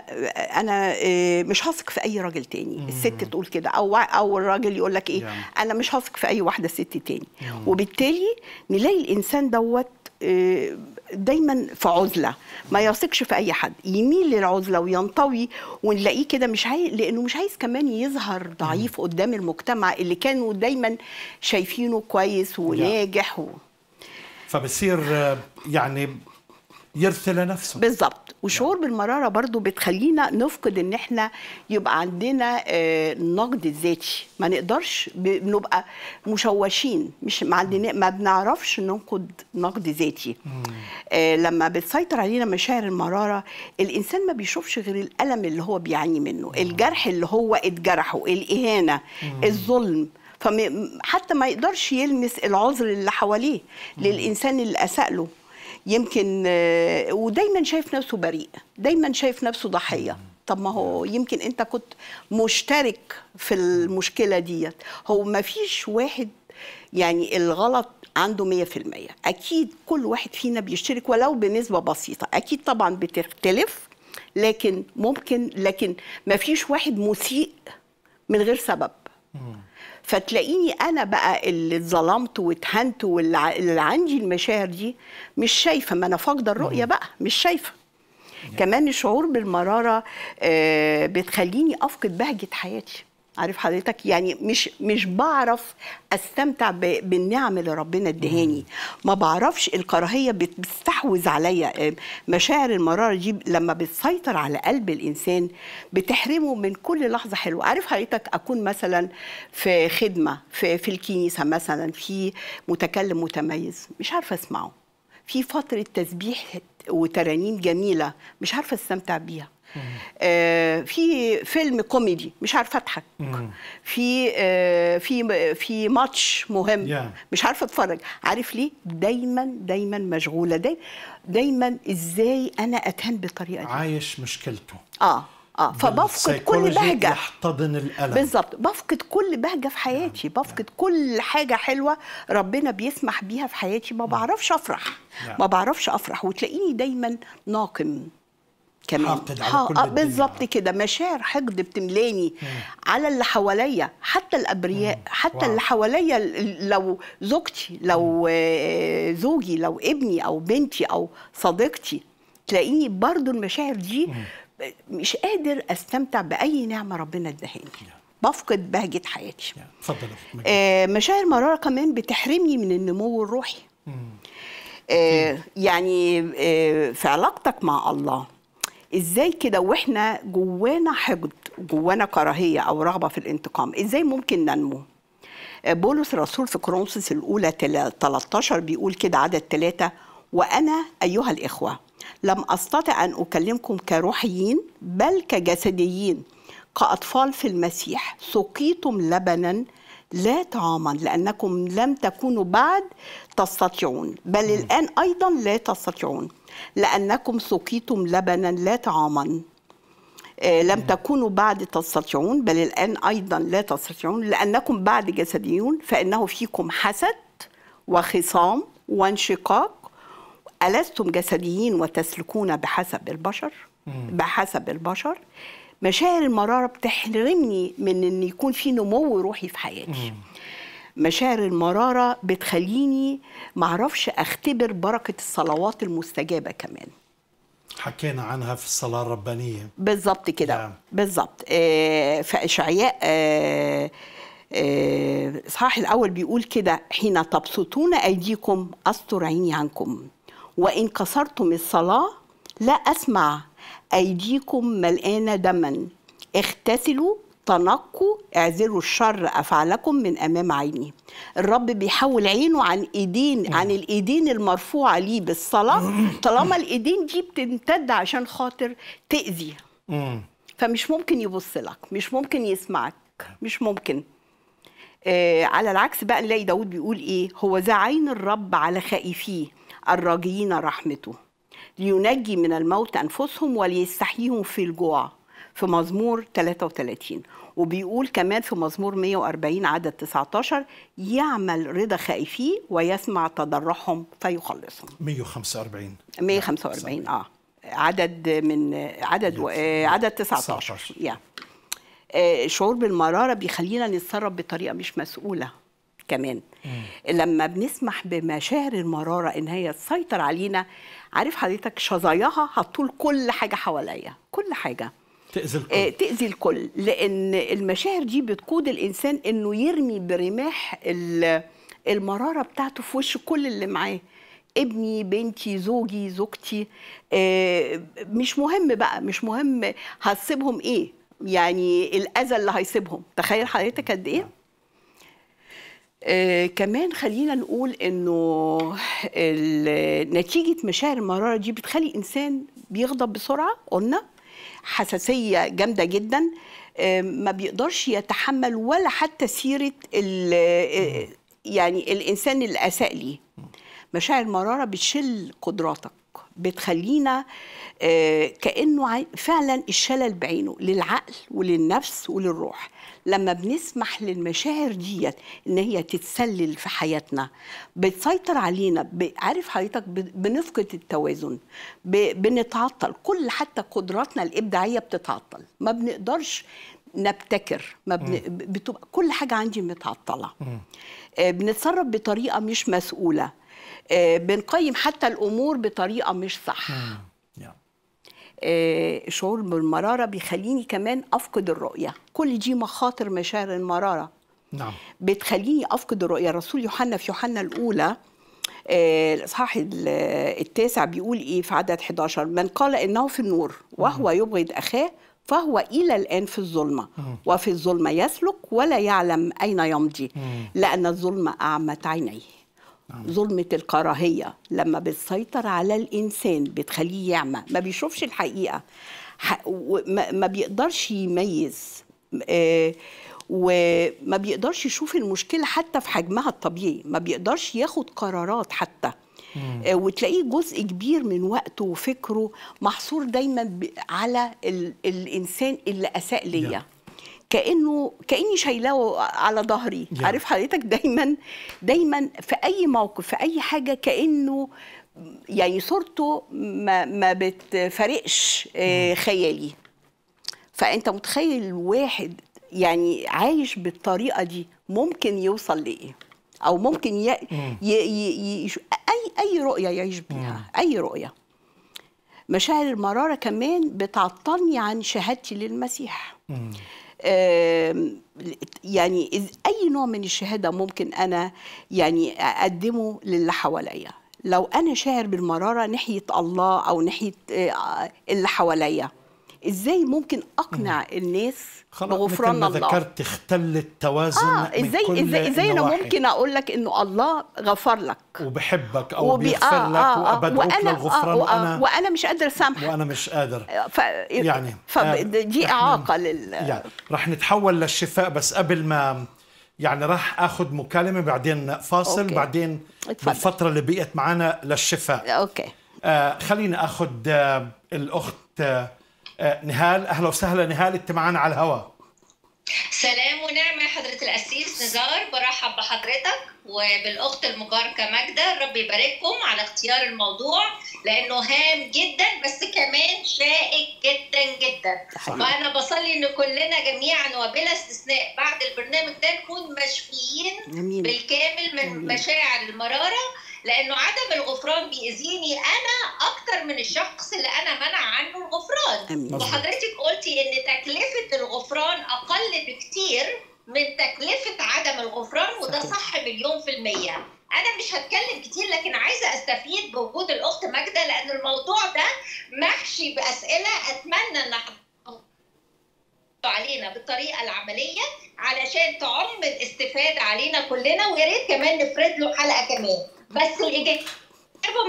انا آه، مش هثق في اي راجل تاني مم. الست تقول كده او او الراجل يقول لك ايه يعني. انا مش هثق في اي واحده ست تاني مم. وبالتالي نلاقي الانسان دوت آه، دايما في عزله ما يثقش في اي حد يميل للعزله وينطوي ونلاقيه كده مش عايز لانه مش عايز كمان يظهر ضعيف قدام المجتمع اللي كانوا دايما شايفينه كويس وناجح و... فبتصير آه، يعني يرثى لنفسه بالظبط وشعور نعم. بالمراره برضو بتخلينا نفقد ان احنا يبقى عندنا النقد آه، الذاتي ما نقدرش بنبقى مشوشين مش ما عندنا ما بنعرفش ننقد نقد ذاتي آه، لما بتسيطر علينا مشاعر المراره الانسان ما بيشوفش غير الالم اللي هو بيعاني منه مم. الجرح اللي هو اتجرحه الاهانه مم. الظلم فحتى ما يقدرش يلمس العذر اللي حواليه مم. للانسان اللي اساء له يمكن آه، ودايما شايف نفسه بريء دايما شايف نفسه ضحيه طب ما هو يمكن انت كنت مشترك في المشكله ديت هو ما فيش واحد يعني الغلط عنده 100% اكيد كل واحد فينا بيشترك ولو بنسبه بسيطه اكيد طبعا بتختلف لكن ممكن لكن ما فيش واحد مسيء من غير سبب فتلاقيني انا بقى اللي اتظلمت واتهنت واللي عندي المشاعر دي مش شايفه ما انا فاقده الرؤيه بقى مش شايفه يعني كمان الشعور بالمراره آه، بتخليني افقد بهجه حياتي عارف حضرتك يعني مش مش بعرف استمتع بالنعم اللي ربنا ادهاني ما بعرفش الكراهيه بتستحوذ عليا آه، مشاعر المراره دي لما بتسيطر على قلب الانسان بتحرمه من كل لحظه حلوه عارف حضرتك اكون مثلا في خدمه في, في الكنيسه مثلا في متكلم متميز مش عارفه اسمعه في فتره تسبيح وترانيم جميله مش عارفه استمتع بيها آه، في فيلم كوميدي مش عارفه اضحك في آه، في في ماتش مهم مش عارفه اتفرج عارف ليه دايما دايما مشغوله دايما, دايما ازاي انا اتهان بالطريقه دي عايش مشكلته اه اه فبفقد كل بهجه يحتضن الالم بالظبط بفقد كل بهجه في حياتي يعني. بفقد يعني. كل حاجه حلوه ربنا بيسمح بيها في حياتي ما بعرفش افرح يعني. ما بعرفش افرح وتلاقيني دايما ناقم كمان حاقد على حق... كل آه، بالظبط كده مشاعر حقد بتملاني مم. على اللي حواليا حتى الابرياء مم. حتى واو. اللي حواليا لو زوجتي لو مم. آه، زوجي لو ابني او بنتي او صديقتي تلاقيني برضو المشاعر دي مم. مش قادر استمتع باي نعمه ربنا ادهاني بفقد بهجه حياتي اتفضل آه مشاعر مراره كمان بتحرمني من النمو الروحي آه يعني آه في علاقتك مع الله ازاي كده واحنا جوانا حقد جوانا كراهيه او رغبه في الانتقام ازاي ممكن ننمو آه، بولس الرسول في كورنثوس الاولى 13 بيقول كده عدد ثلاثة وانا ايها الاخوه لم استطع ان اكلمكم كروحيين بل كجسديين كاطفال في المسيح سقيتم لبنا لا طعاما لانكم لم تكونوا بعد تستطيعون بل الان ايضا لا تستطيعون لأنكم سقيتم لبنا لا طعاما آه، لم تكونوا بعد تستطيعون بل الآن أيضا لا تستطيعون لأنكم بعد جسديون فإنه فيكم حسد وخصام وانشقاق ألستم جسديين وتسلكون بحسب البشر بحسب البشر مشاعر المرارة بتحرمني من أن يكون في نمو روحي في حياتي مشاعر المرارة بتخليني معرفش أختبر بركة الصلوات المستجابة كمان حكينا عنها في الصلاة الربانية بالظبط كده نعم. بالظبط آه في إشعياء آه إصحاح آه، الأول بيقول كده حين تبسطون أيديكم أستر عيني عنكم وإن كسرتم الصلاة لا أسمع أيديكم ملقانة دما اغتسلوا تنقوا اعذروا الشر افعالكم من امام عيني الرب بيحول عينه عن ايدين عن الايدين المرفوعه ليه بالصلاه طالما الايدين دي بتمتد عشان خاطر تاذي فمش ممكن يبص لك مش ممكن يسمعك مش ممكن آه على العكس بقى نلاقي داود بيقول ايه هو ذا عين الرب على خائفيه الراجيين رحمته لينجي من الموت انفسهم وليستحييهم في الجوع في مزمور 33 وبيقول كمان في مزمور 140 عدد 19 يعمل رضا خائفيه ويسمع تضرعهم فيخلصهم 145 145 اه عدد من عدد آه عدد 19 19 يا. آه شعور بالمراره بيخلينا نتصرف بطريقه مش مسؤوله كمان مم. لما بنسمح بمشاعر المراره ان هي تسيطر علينا عارف حضرتك شظاياها هتطول كل حاجه حواليا كل حاجه تأذي الكل آه، تأذي الكل لأن المشاعر دي بتقود الإنسان إنه يرمي برماح المرارة بتاعته في وش كل اللي معاه ابني بنتي زوجي زوجتي آه، مش مهم بقى مش مهم هسيبهم ايه يعني الاذى اللي هيسيبهم تخيل حضرتك قد ايه آه كمان خلينا نقول انه نتيجه مشاعر المراره دي بتخلي انسان بيغضب بسرعه قلنا حساسيه جامده جدا آه، ما بيقدرش يتحمل ولا حتى سيره آه، يعني الانسان اللي اساء ليه مشاعر مراره بتشل قدراتك بتخلينا آه، كانه فعلا الشلل بعينه للعقل وللنفس وللروح لما بنسمح للمشاعر ديت ان هي تتسلل في حياتنا بتسيطر علينا عارف حضرتك بنفقد التوازن بنتعطل كل حتى قدراتنا الابداعيه بتتعطل ما بنقدرش نبتكر ما بن... بتبقى كل حاجه عندي متعطله آه، بنتصرف بطريقه مش مسؤوله آه، بنقيم حتى الامور بطريقه مش صح آه، شعور بالمرارة بيخليني كمان أفقد الرؤية كل دي مخاطر مشاعر المرارة نعم بتخليني أفقد الرؤية رسول يوحنا في يوحنا الأولى آه، الإصحاح التاسع بيقول إيه في عدد 11 من قال إنه في النور وهو يبغض أخاه فهو إلى الآن في الظلمة وفي الظلمة يسلك ولا يعلم أين يمضي لأن الظلمة أعمت عينيه نعم. ظلمة الكراهية لما بتسيطر على الإنسان بتخليه يعمى ما بيشوفش الحقيقة ما بيقدرش يميز آه، وما بيقدرش يشوف المشكلة حتى في حجمها الطبيعي ما بيقدرش ياخد قرارات حتى آه، وتلاقيه جزء كبير من وقته وفكره محصور دايما على الإنسان اللي أساء ليا نعم. كانه كاني شايلاه على ظهري yeah. عارف حضرتك دايما دايما في اي موقف في اي حاجه كانه يعني صورته ما, ما بتفارقش آه، mm. خيالي فانت متخيل واحد يعني عايش بالطريقه دي ممكن يوصل لايه او ممكن ي... Mm. ي... ي... ي... اي اي رؤيه يعيش بيها mm. اي رؤيه مشاعر المراره كمان بتعطلني عن شهادتي للمسيح يعني اي نوع من الشهاده ممكن انا يعني اقدمه للي حواليا لو انا شاعر بالمراره ناحيه الله او ناحيه آه، اللي حواليا ازاي ممكن اقنع الناس بغفران الله ذكرت اختل التوازن آه ازاي من كل ازاي ازاي انا ممكن اقول لك انه الله غفر لك وبحبك او وبي... بيغفر آه لك آه آه وابدعوك وأنا للغفران آه آه وانا مش قادر اسامحك وانا مش قادر آه، ف... يعني فدي آه، اعاقه لل يعني رح نتحول للشفاء بس قبل ما يعني راح اخذ مكالمه بعدين فاصل أوكي. بعدين اتفضل. بالفتره اللي بقيت معنا للشفاء اوكي آه خليني اخذ آه الاخت آه آه، نهال اهلا وسهلا نهال انت معنا على الهواء سلام ونعمة يا حضرة الأسيس نزار برحب بحضرتك وبالأخت المباركة ماجدة ربي يبارككم على اختيار الموضوع لأنه هام جدا بس كمان شائك جدا جدا فأنا بصلي إن كلنا جميعا وبلا استثناء بعد البرنامج ده نكون مشفيين بالكامل من مشاعر المرارة لانه عدم الغفران بيأذيني انا اكتر من الشخص اللي انا منع عنه الغفران وحضرتك قلتي ان تكلفه الغفران اقل بكتير من تكلفه عدم الغفران وده صح مليون في الميه انا مش هتكلم كتير لكن عايزه استفيد بوجود الاخت ماجده لان الموضوع ده محشي باسئله اتمنى ان علينا بالطريقه العمليه علشان تعم الاستفاده علينا كلنا ويا ريت كمان نفرد له حلقه كمان بس الاجابه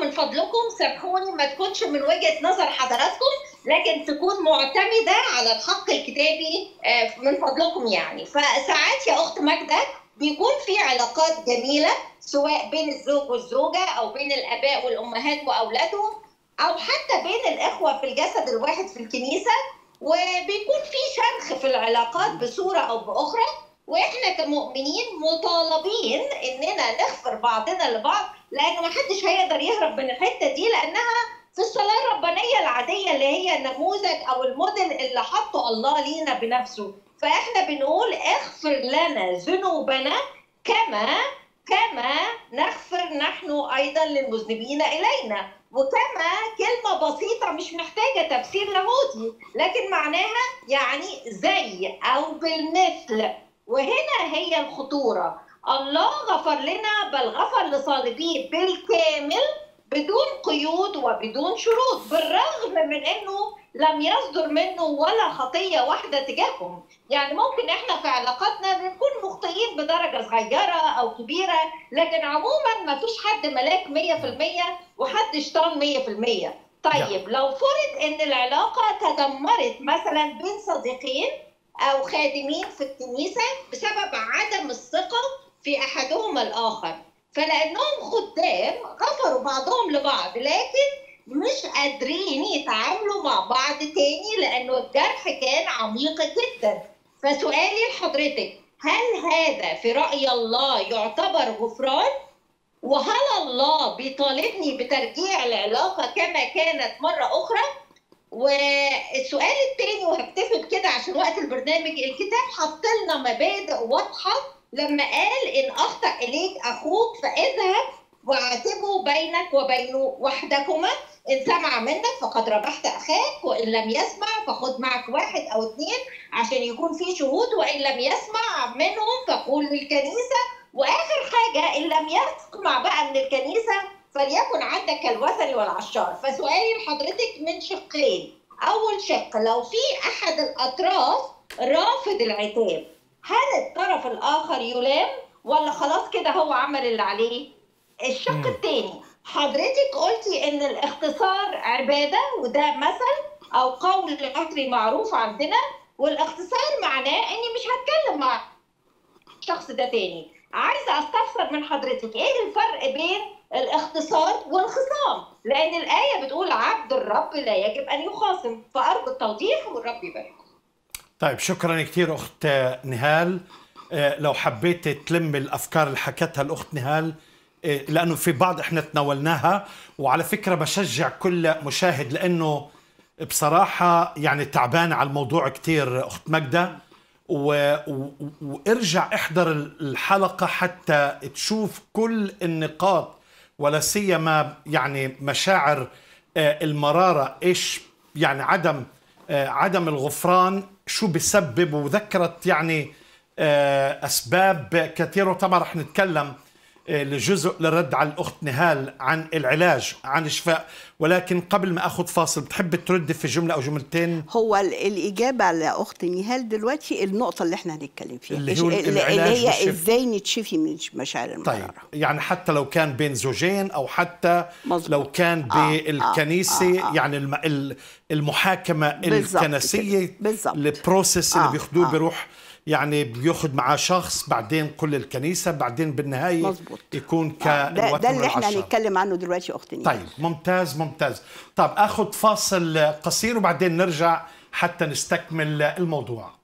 من فضلكم سامحوني ما تكونش من وجهه نظر حضراتكم لكن تكون معتمده على الحق الكتابي آه، من فضلكم يعني فساعات يا اخت ماجده بيكون في علاقات جميله سواء بين الزوج والزوجه او بين الاباء والامهات واولادهم او حتى بين الاخوه في الجسد الواحد في الكنيسه وبيكون في شرخ في العلاقات بصوره او باخرى واحنا كمؤمنين مطالبين اننا نغفر بعضنا لبعض لان ما حدش هيقدر يهرب من الحته دي لانها في الصلاه الربانيه العاديه اللي هي النموذج او الموديل اللي حطه الله لينا بنفسه فاحنا بنقول اغفر لنا ذنوبنا كما كما نغفر نحن ايضا للمذنبين الينا متمة كلمة بسيطة مش محتاجة تفسير لاهوتي لكن معناها يعني زي أو بالمثل وهنا هي الخطورة الله غفر لنا بل غفر لصالبيه بالكامل بدون قيود وبدون شروط بالرغم من انه لم يصدر منه ولا خطيه واحده تجاههم يعني ممكن احنا في علاقاتنا بنكون مخطئين بدرجه صغيره او كبيره لكن عموما ما فيش حد ملاك 100% وحد طعن 100% طيب نعم. لو فرض ان العلاقه تدمرت مثلا بين صديقين او خادمين في الكنيسه بسبب عدم الثقه في احدهما الاخر فلانهم خدام غفروا بعضهم لبعض لكن مش قادرين يتعاملوا مع بعض تاني لانه الجرح كان عميق جدا فسؤالي لحضرتك هل هذا في راي الله يعتبر غفران وهل الله بيطالبني بترجيع العلاقه كما كانت مره اخرى والسؤال الثاني وهكتفي كده عشان وقت البرنامج الكتاب حط لنا مبادئ واضحه لما قال ان اخطا اليك اخوك فاذهب واعتبه بينك وبينه وحدكما ان سمع منك فقد ربحت اخاك وان لم يسمع فخذ معك واحد او اثنين عشان يكون في شهود وان لم يسمع منهم فقول للكنيسه واخر حاجه ان لم يسمع بقى من الكنيسه فليكن عندك الوثني والعشار فسؤالي لحضرتك من شقين اول شق لو في احد الاطراف رافض العتاب هل الطرف الاخر يلام ولا خلاص كده هو عمل اللي عليه الشق الثاني حضرتك قلتي ان الاختصار عباده وده مثل او قول عصري معروف عندنا والاختصار معناه اني مش هتكلم مع الشخص ده تاني عايزه استفسر من حضرتك ايه الفرق بين الاختصار والخصام لان الايه بتقول عبد الرب لا يجب ان يخاصم فارجو التوضيح والرب يبارك طيب شكرا كثير اخت نهال آه، لو حبيت تلم الافكار اللي حكتها الاخت نهال آه، لانه في بعض احنا تناولناها وعلى فكره بشجع كل مشاهد لانه بصراحه يعني تعبان على الموضوع كثير اخت ماجده و... و... وارجع احضر الحلقه حتى تشوف كل النقاط ولا سيما يعني مشاعر آه، المراره ايش يعني عدم آه، عدم الغفران شو بسبب وذكرت يعني آه، اسباب كثيره وطبعا رح نتكلم الجزء إيه، للرد على الاخت نهال عن العلاج عن الشفاء ولكن قبل ما اخذ فاصل بتحب ترد في جمله او جملتين هو الاجابه على اخت نهال دلوقتي النقطه اللي احنا هنتكلم فيها اللي, هو العلاج اللي هي والشفاء. ازاي نتشفي من مشاعر المراره طيب يعني حتى لو كان بين زوجين او حتى مزبوط. لو كان آه، بالكنيسه آه آه آه يعني المحاكمه الكنسيه البروسيس اللي آه. آه. بيروح يعني بياخذ معاه شخص بعدين كل الكنيسه بعدين بالنهايه مزبوط. يكون آه، ك ده, ده اللي احنا هنتكلم عنه دلوقتي اختي طيب ممتاز ممتاز طب اخذ فاصل قصير وبعدين نرجع حتى نستكمل الموضوع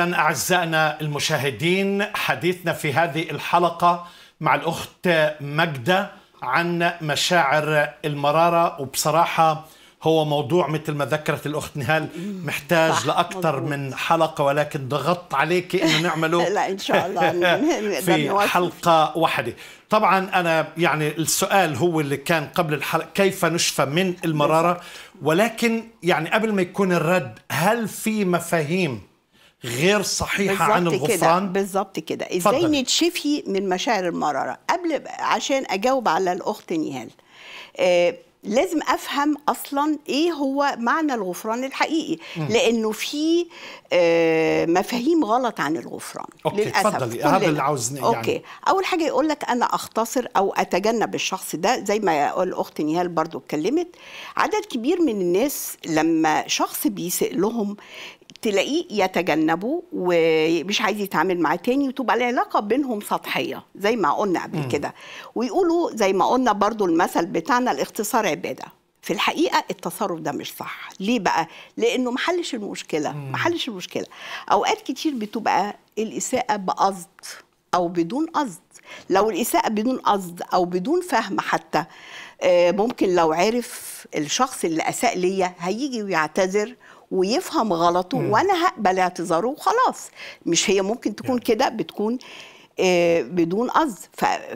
اهلا اعزائنا المشاهدين حديثنا في هذه الحلقه مع الاخت ماجده عن مشاعر المراره وبصراحه هو موضوع مثل ما ذكرت الاخت نهال محتاج لاكثر من حلقه ولكن ضغطت عليك انه نعمله [laughs] لا ان شاء الله [laughs] في حلقه واحده طبعا انا يعني السؤال هو اللي كان قبل الحلقه كيف نشفى من المراره ولكن يعني قبل ما يكون الرد هل في مفاهيم غير صحيحه عن الغفران بالظبط كده ازاي نتشفي من مشاعر المراره قبل عشان اجاوب على الاخت نيهال آه لازم افهم اصلا ايه هو معنى الغفران الحقيقي م. لانه في آه مفاهيم غلط عن الغفران أوكي. للاسف اتفضلي هذا اللي عاوز يعني اوكي اول حاجه يقول لك انا اختصر او اتجنب الشخص ده زي ما الاخت نيهال برضو اتكلمت عدد كبير من الناس لما شخص بيسالهم تلاقيه يتجنبه ومش عايز يتعامل معاه تاني وتبقى العلاقة بينهم سطحية زي ما قلنا قبل كده ويقولوا زي ما قلنا برضو المثل بتاعنا الاختصار عبادة في الحقيقة التصرف ده مش صح ليه بقى؟ لأنه محلش المشكلة محلش المشكلة أوقات كتير بتبقى الإساءة بقصد أو بدون قصد لو الإساءة بدون قصد أو بدون فهم حتى آه، ممكن لو عرف الشخص اللي أساء ليا هيجي ويعتذر ويفهم غلطه م. وانا هقبل اعتذاره وخلاص مش هي ممكن تكون يعني. كده بتكون آه، بدون قصد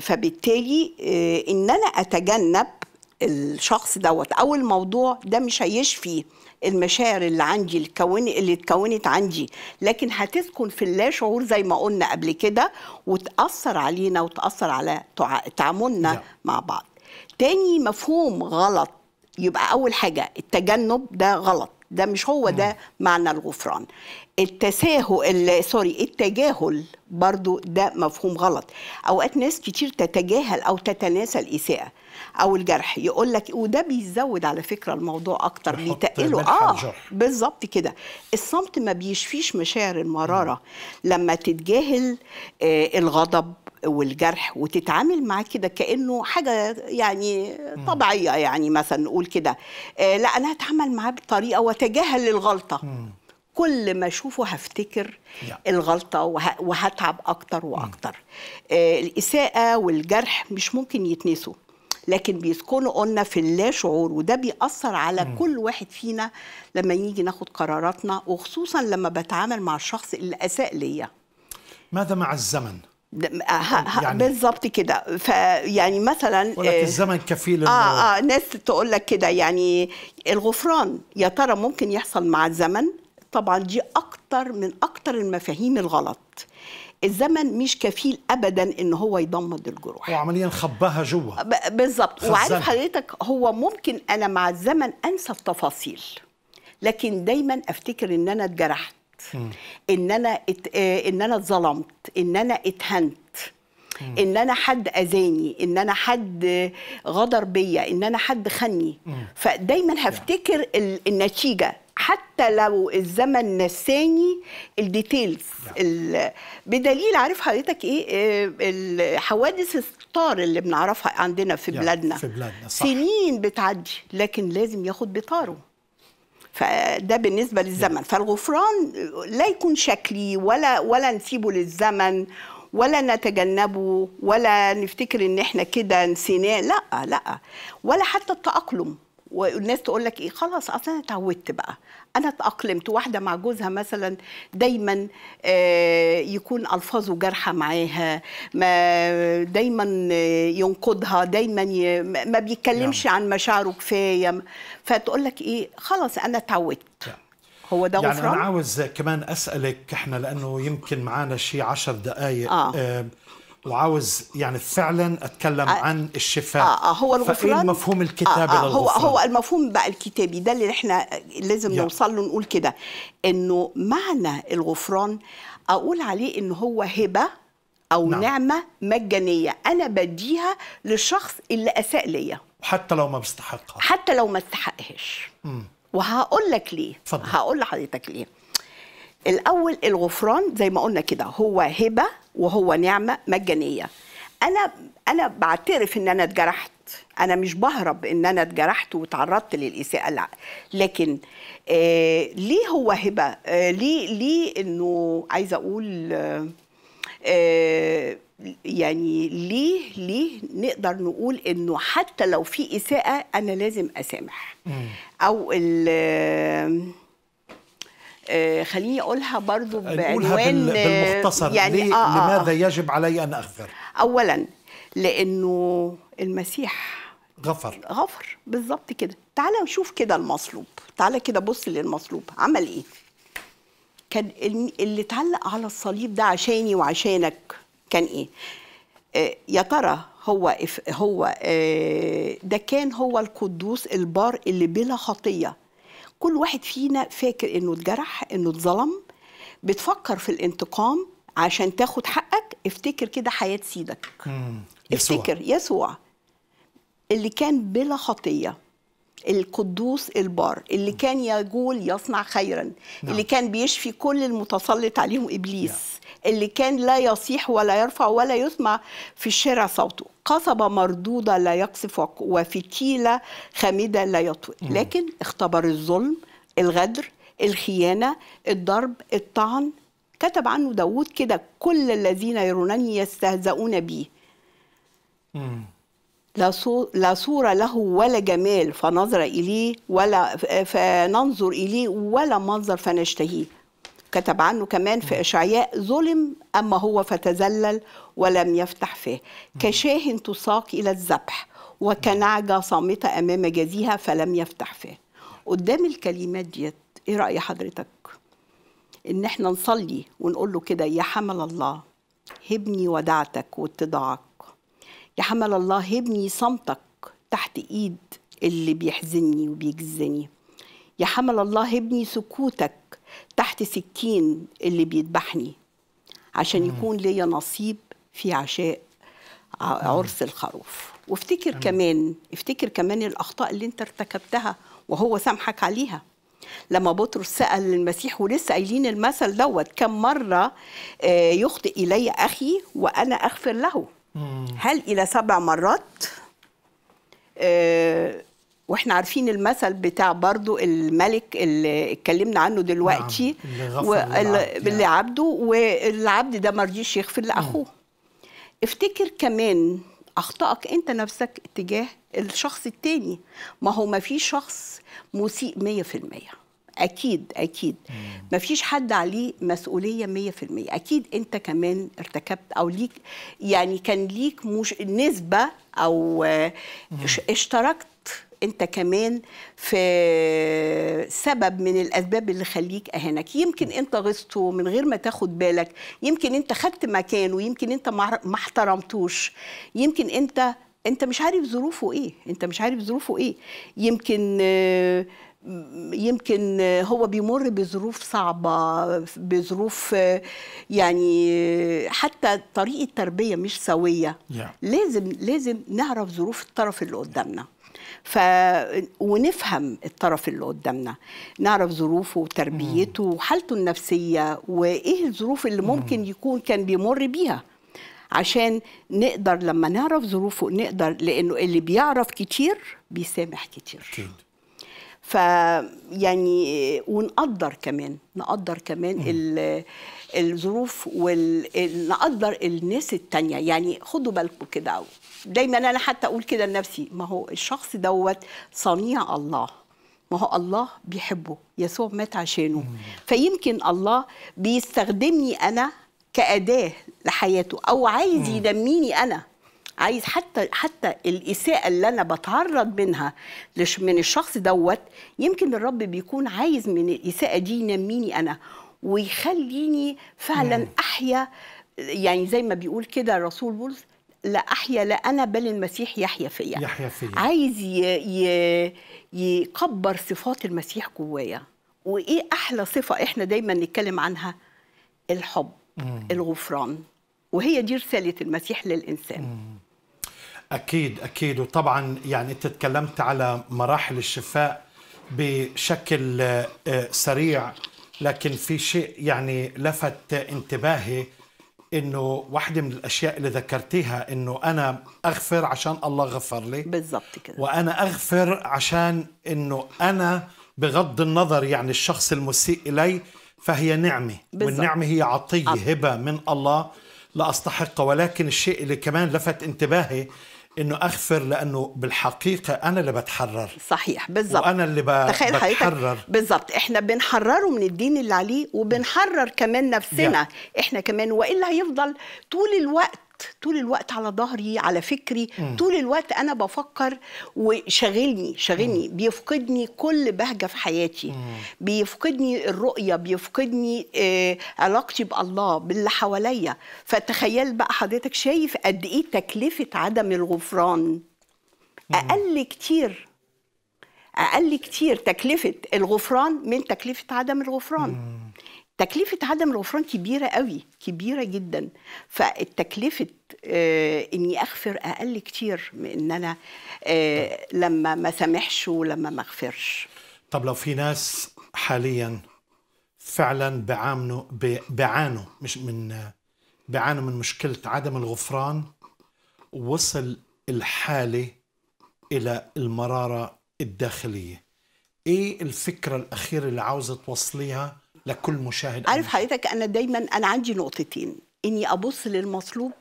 فبالتالي آه، ان انا اتجنب الشخص دوت او الموضوع ده مش هيشفي المشاعر اللي عندي اللي, اللي اتكونت عندي لكن هتسكن في اللا شعور زي ما قلنا قبل كده وتاثر علينا وتاثر على تعاملنا نعم. مع بعض تاني مفهوم غلط يبقى اول حاجه التجنب ده غلط ده مش هو ده معنى الغفران التساهل سوري التجاهل برضو ده مفهوم غلط اوقات ناس كتير تتجاهل او تتناسى الاساءه او الجرح يقول لك وده بيزود على فكره الموضوع اكتر بيتقله اه بالظبط كده الصمت ما بيشفيش مشاعر المراره لما تتجاهل آه الغضب والجرح وتتعامل معاه كده كانه حاجه يعني طبيعيه يعني مثلا نقول كده آه، لا انا هتعامل معاه بطريقه واتجاهل الغلطه كل ما اشوفه هفتكر yeah. الغلطه وهتعب اكتر واكتر آه الاساءه والجرح مش ممكن يتنسوا لكن بيسكنوا قلنا في اللا شعور وده بيأثر على م. كل واحد فينا لما نيجي ناخد قراراتنا وخصوصا لما بتعامل مع الشخص اللي أساء ليا ماذا مع الزمن؟ آه، يعني بالظبط كده فيعني مثلا آه، الزمن كفيل اه اه ناس تقول لك كده يعني الغفران يا ترى ممكن يحصل مع الزمن طبعا دي اكتر من اكتر المفاهيم الغلط الزمن مش كفيل ابدا ان هو يضمد الجروح هو عمليا خباها جوه بالظبط وعارف حضرتك هو ممكن انا مع الزمن انسى التفاصيل لكن دايما افتكر ان انا اتجرحت ان انا ات... آه، ان انا اتظلمت ان انا اتهنت ان انا حد اذاني ان انا حد غدر بيا ان انا حد خني فدايما هفتكر النتيجه حتى لو الزمن نساني الديتيلز بدليل عارف حضرتك ايه آه، الحوادث الطار اللي بنعرفها عندنا في بلادنا في بلادنا صح. سنين بتعدي لكن لازم ياخد بطاره فده بالنسبه للزمن فالغفران لا يكون شكلي ولا ولا نسيبه للزمن ولا نتجنبه ولا نفتكر ان احنا كده نسيناه لا لا ولا حتى التاقلم والناس تقول لك ايه خلاص اصل انا اتعودت بقى انا اتاقلمت واحده مع جوزها مثلا دايما آه، يكون الفاظه جارحه معاها ما دايما آه، ينقدها دايما ما بيتكلمش نعم. عن مشاعره كفايه فتقول لك ايه خلاص انا اتعودت نعم. هو ده يعني غفران؟ انا عاوز كمان اسالك احنا لانه يمكن معانا شي عشر دقائق آه. آه وعاوز يعني فعلا اتكلم آه عن الشفاء آه آه هو الغفران مفهوم الكتابه آه آه هو هو المفهوم بقى الكتابي ده اللي احنا لازم نوصل له نقول كده انه معنى الغفران اقول عليه ان هو هبه او نعم. نعمه مجانيه انا بديها للشخص اللي اساء ليا حتى لو ما بيستحقها حتى لو ما استحقهاش وهقول لك ليه فضل. هقول لحضرتك ليه الاول الغفران زي ما قلنا كده هو هبه وهو نعمه مجانيه انا انا بعترف ان انا اتجرحت انا مش بهرب ان انا اتجرحت وتعرضت للاساءه لا لكن آه ليه هو هبه آه ليه ليه انه عايزه اقول آه يعني ليه ليه نقدر نقول انه حتى لو في اساءه انا لازم اسامح او ال آه، خليني اقولها برضو آه، بعنوان آه، بالمختصر يعني ليه آه لماذا يجب علي ان اغفر اولا لانه المسيح غفر غفر بالظبط كده تعالى نشوف كده المصلوب تعالى كده بص للمصلوب عمل ايه كان اللي اتعلق على الصليب ده عشاني وعشانك كان ايه يا ترى هو هو ده كان هو القدوس البار اللي بلا خطيه كل واحد فينا فاكر انه اتجرح انه اتظلم بتفكر في الانتقام عشان تاخد حقك افتكر كده حياه سيدك افتكر يسوع اللي كان بلا خطيه القدوس البار اللي نعم. كان يقول يصنع خيرا نعم. اللي كان بيشفي كل المتسلط عليهم ابليس نعم. اللي كان لا يصيح ولا يرفع ولا يسمع في الشارع صوته قصبة مردودة لا يقصف وفتيلة خامدة لا يطوي لكن اختبر الظلم الغدر الخيانة الضرب الطعن كتب عنه داود كده كل الذين يرونني يستهزئون بي مم. لا صورة له ولا جمال فنظر إليه ولا فننظر إليه ولا منظر فنشتهيه كتب عنه كمان في إشعياء ظلم أما هو فتذلل ولم يفتح فيه كشاه تساق إلى الذبح وكنعجة صامتة أمام جزيها فلم يفتح فيه قدام الكلمات ديت إيه رأي حضرتك؟ إن إحنا نصلي ونقول له كده يا حمل الله هبني ودعتك واتضاعك يا حمل الله ابني صمتك تحت ايد اللي بيحزني وبيجزني يا حمل الله ابني سكوتك تحت سكين اللي بيذبحني عشان يكون ليا نصيب في عشاء عرس الخروف وافتكر كمان افتكر كمان الاخطاء اللي انت ارتكبتها وهو سامحك عليها لما بطرس سأل المسيح ولسه قايلين المثل دوت كم مرة آه، يخطئ إلي أخي وأنا أغفر له هل إلى سبع مرات أه واحنا عارفين المثل بتاع برضو الملك اللي اتكلمنا عنه دلوقتي نعم. اللي عبده يعني. والعبد ده مرضيش يغفر لاخوه افتكر كمان اخطائك انت نفسك اتجاه الشخص التاني ما هو ما فيش شخص مسيء 100% اكيد اكيد ما فيش حد عليه مسؤوليه 100% اكيد انت كمان ارتكبت او ليك يعني كان ليك مش نسبه او اشتركت انت كمان في سبب من الاسباب اللي خليك اهانك يمكن انت غصته من غير ما تاخد بالك يمكن انت خدت مكانه يمكن انت ما احترمتوش يمكن انت انت مش عارف ظروفه ايه انت مش عارف ظروفه ايه يمكن آه يمكن هو بيمر بظروف صعبة بظروف يعني حتى طريقة تربية مش سوية yeah. لازم لازم نعرف ظروف الطرف اللي قدامنا ف... ونفهم الطرف اللي قدامنا نعرف ظروفه وتربيته وحالته النفسية وإيه الظروف اللي ممكن يكون كان بيمر بيها عشان نقدر لما نعرف ظروفه نقدر لأنه اللي بيعرف كتير بيسامح كتير okay. ف يعني ونقدر كمان نقدر كمان الظروف ونقدر الناس التانية يعني خدوا بالكم كده دايما أنا حتى أقول كده لنفسي ما هو الشخص دوت صنيع الله ما هو الله بيحبه يسوع مات عشانه فيمكن الله بيستخدمني أنا كأداة لحياته أو عايز ينميني أنا عايز حتى حتى الاساءه اللي انا بتعرض منها من الشخص دوت يمكن الرب بيكون عايز من الاساءه دي ينميني انا ويخليني فعلا احيا يعني زي ما بيقول كده الرسول بولس لا احيا لا انا بل المسيح يحيا فيا يحيا فيا عايز ي... ي... يكبر صفات المسيح جوايا وايه احلى صفه احنا دايما نتكلم عنها الحب مم. الغفران وهي دي رساله المسيح للانسان مم. اكيد اكيد وطبعا يعني انت تكلمت على مراحل الشفاء بشكل آه، سريع لكن في شيء يعني لفت انتباهي انه واحدة من الاشياء اللي ذكرتيها انه انا اغفر عشان الله غفر لي بالضبط كده وانا اغفر عشان انه انا بغض النظر يعني الشخص المسيء الي فهي نعمة بالزبط. والنعمة هي عطية هبة من الله لا أستحق ولكن الشيء اللي كمان لفت انتباهي انه اغفر لانه بالحقيقه انا اللي بتحرر صحيح بالظبط وانا اللي ب... تخيل بتحرر بالظبط احنا بنحرره من الدين اللي عليه وبنحرر كمان نفسنا يا. احنا كمان والا هيفضل طول الوقت طول الوقت على ظهري على فكري م. طول الوقت انا بفكر وشاغلني شاغلني بيفقدني كل بهجه في حياتي م. بيفقدني الرؤيه بيفقدني آه علاقتي بالله باللي حواليا فتخيل بقى حضرتك شايف قد ايه تكلفه عدم الغفران اقل كتير اقل كتير تكلفه الغفران من تكلفه عدم الغفران م. تكلفة عدم الغفران كبيرة قوي كبيرة جدا فالتكلفة آه إني أغفر أقل كتير من إن أنا آه لما ما سامحش ولما ما أغفرش طب لو في ناس حاليا فعلا بيعانوا بيعانوا مش من بيعانوا من مشكلة عدم الغفران وصل الحالة إلى المرارة الداخلية إيه الفكرة الأخيرة اللي عاوزة توصليها لكل مشاهد عارف حضرتك انا دايما انا عندي نقطتين اني ابص للمطلوب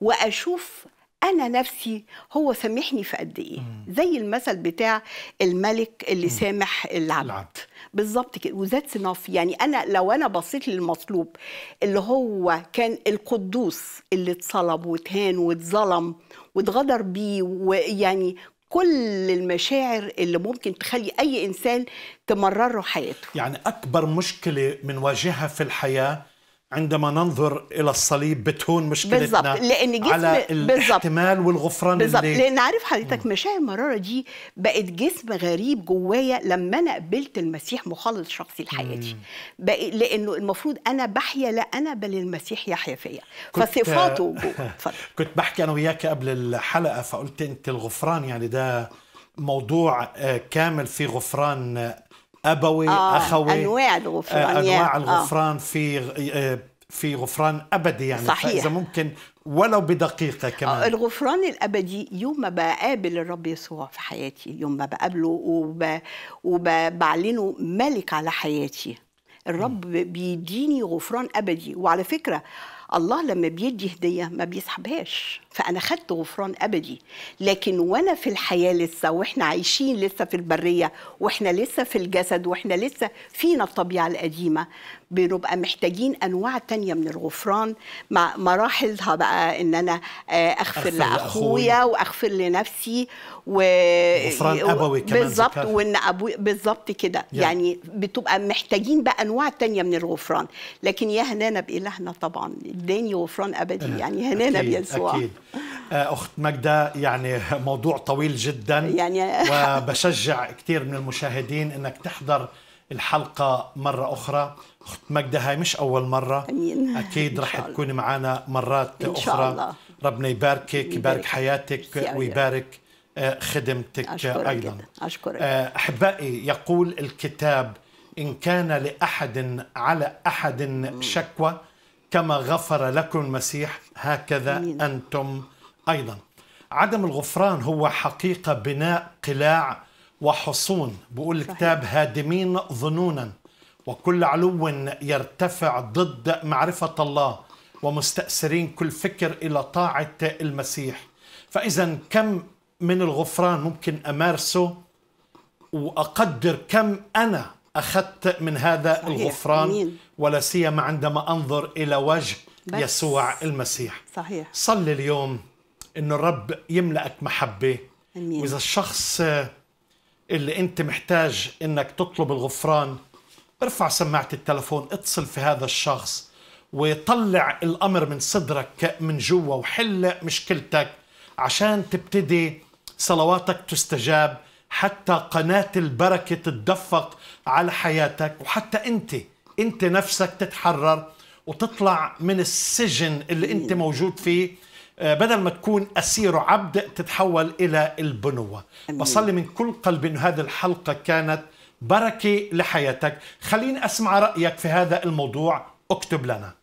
واشوف انا نفسي هو سامحني في قد ايه زي المثل بتاع الملك اللي سامح العبد, العبد. بالظبط كده وذات صناف يعني انا لو انا بصيت للمطلوب اللي هو كان القدوس اللي اتصلب واتهان واتظلم واتغدر بيه ويعني كل المشاعر اللي ممكن تخلي اي انسان تمرره حياته يعني اكبر مشكله بنواجهها في الحياه عندما ننظر الى الصليب بتهون مشكلتنا بالزبط. لان جسم على الاحتمال والغفران بالزبط. اللي لان عارف حضرتك مشاعر المراره دي بقت جسم غريب جوايا لما انا قبلت المسيح مخلص شخصي لحياتي بق... لانه المفروض انا بحيا لا انا بل المسيح يحيا فيا فصفاته [laughs] كنت بحكي انا وياك قبل الحلقه فقلت انت الغفران يعني ده موضوع آه، كامل في غفران آه، ابوي آه اخوي انواع الغفران آه، انواع انواع آه. الغفران آه. في في غفران ابدي يعني صحيح اذا ممكن ولو بدقيقه آه، كمان الغفران الابدي يوم ما بقابل الرب يسوع في حياتي يوم ما بقابله وب... وبعلنه ملك على حياتي الرب م. بيديني غفران ابدي وعلى فكره الله لما بيدي هديه ما بيسحبهاش فانا خدت غفران ابدي لكن وانا في الحياه لسه واحنا عايشين لسه في البريه واحنا لسه في الجسد واحنا لسه فينا الطبيعه القديمه بنبقى محتاجين انواع تانية من الغفران مع مراحلها بقى ان انا آه، اغفر لاخويا واغفر لنفسي و غفران ابوي كمان بالظبط وان ابوي بالظبط كده يعني بتبقى محتاجين بقى انواع تانية من الغفران لكن يا هنانا بالهنا طبعا اداني غفران ابدي أه، يعني هنانا بيسوع اكيد آه، اخت ماجده يعني موضوع طويل جدا يعني [laughs] وبشجع كثير من المشاهدين انك تحضر الحلقه مره اخرى اخت مجدة هاي مش اول مره امين اكيد رح تكوني معنا مرات إن شاء اخرى الله. ربنا يباركك يبارك, يبارك حياتك ويبارك آه، خدمتك أشكرك ايضا اشكرك آه، احبائي يقول الكتاب ان كان لاحد على احد شكوى كما غفر لكم المسيح هكذا أمين. انتم ايضا عدم الغفران هو حقيقه بناء قلاع وحصون بقول الكتاب هادمين ظنونا وكل علو يرتفع ضد معرفة الله ومستأسرين كل فكر إلى طاعة المسيح فإذا كم من الغفران ممكن أمارسه وأقدر كم أنا أخذت من هذا صحيح. الغفران ولا سيما عندما أنظر إلى وجه بس. يسوع المسيح صحيح صلي اليوم أن الرب يملأك محبة أمين. وإذا الشخص اللي انت محتاج انك تطلب الغفران ارفع سماعة التلفون اتصل في هذا الشخص وطلع الامر من صدرك من جوا وحل مشكلتك عشان تبتدي صلواتك تستجاب حتى قناة البركة تتدفق على حياتك وحتى انت انت نفسك تتحرر وتطلع من السجن اللي انت موجود فيه آه، بدل ما تكون أسير وعبد تتحول إلى البنوة أمين. بصلي من كل قلب أن هذه الحلقة كانت بركة لحياتك خليني أسمع رأيك في هذا الموضوع اكتب لنا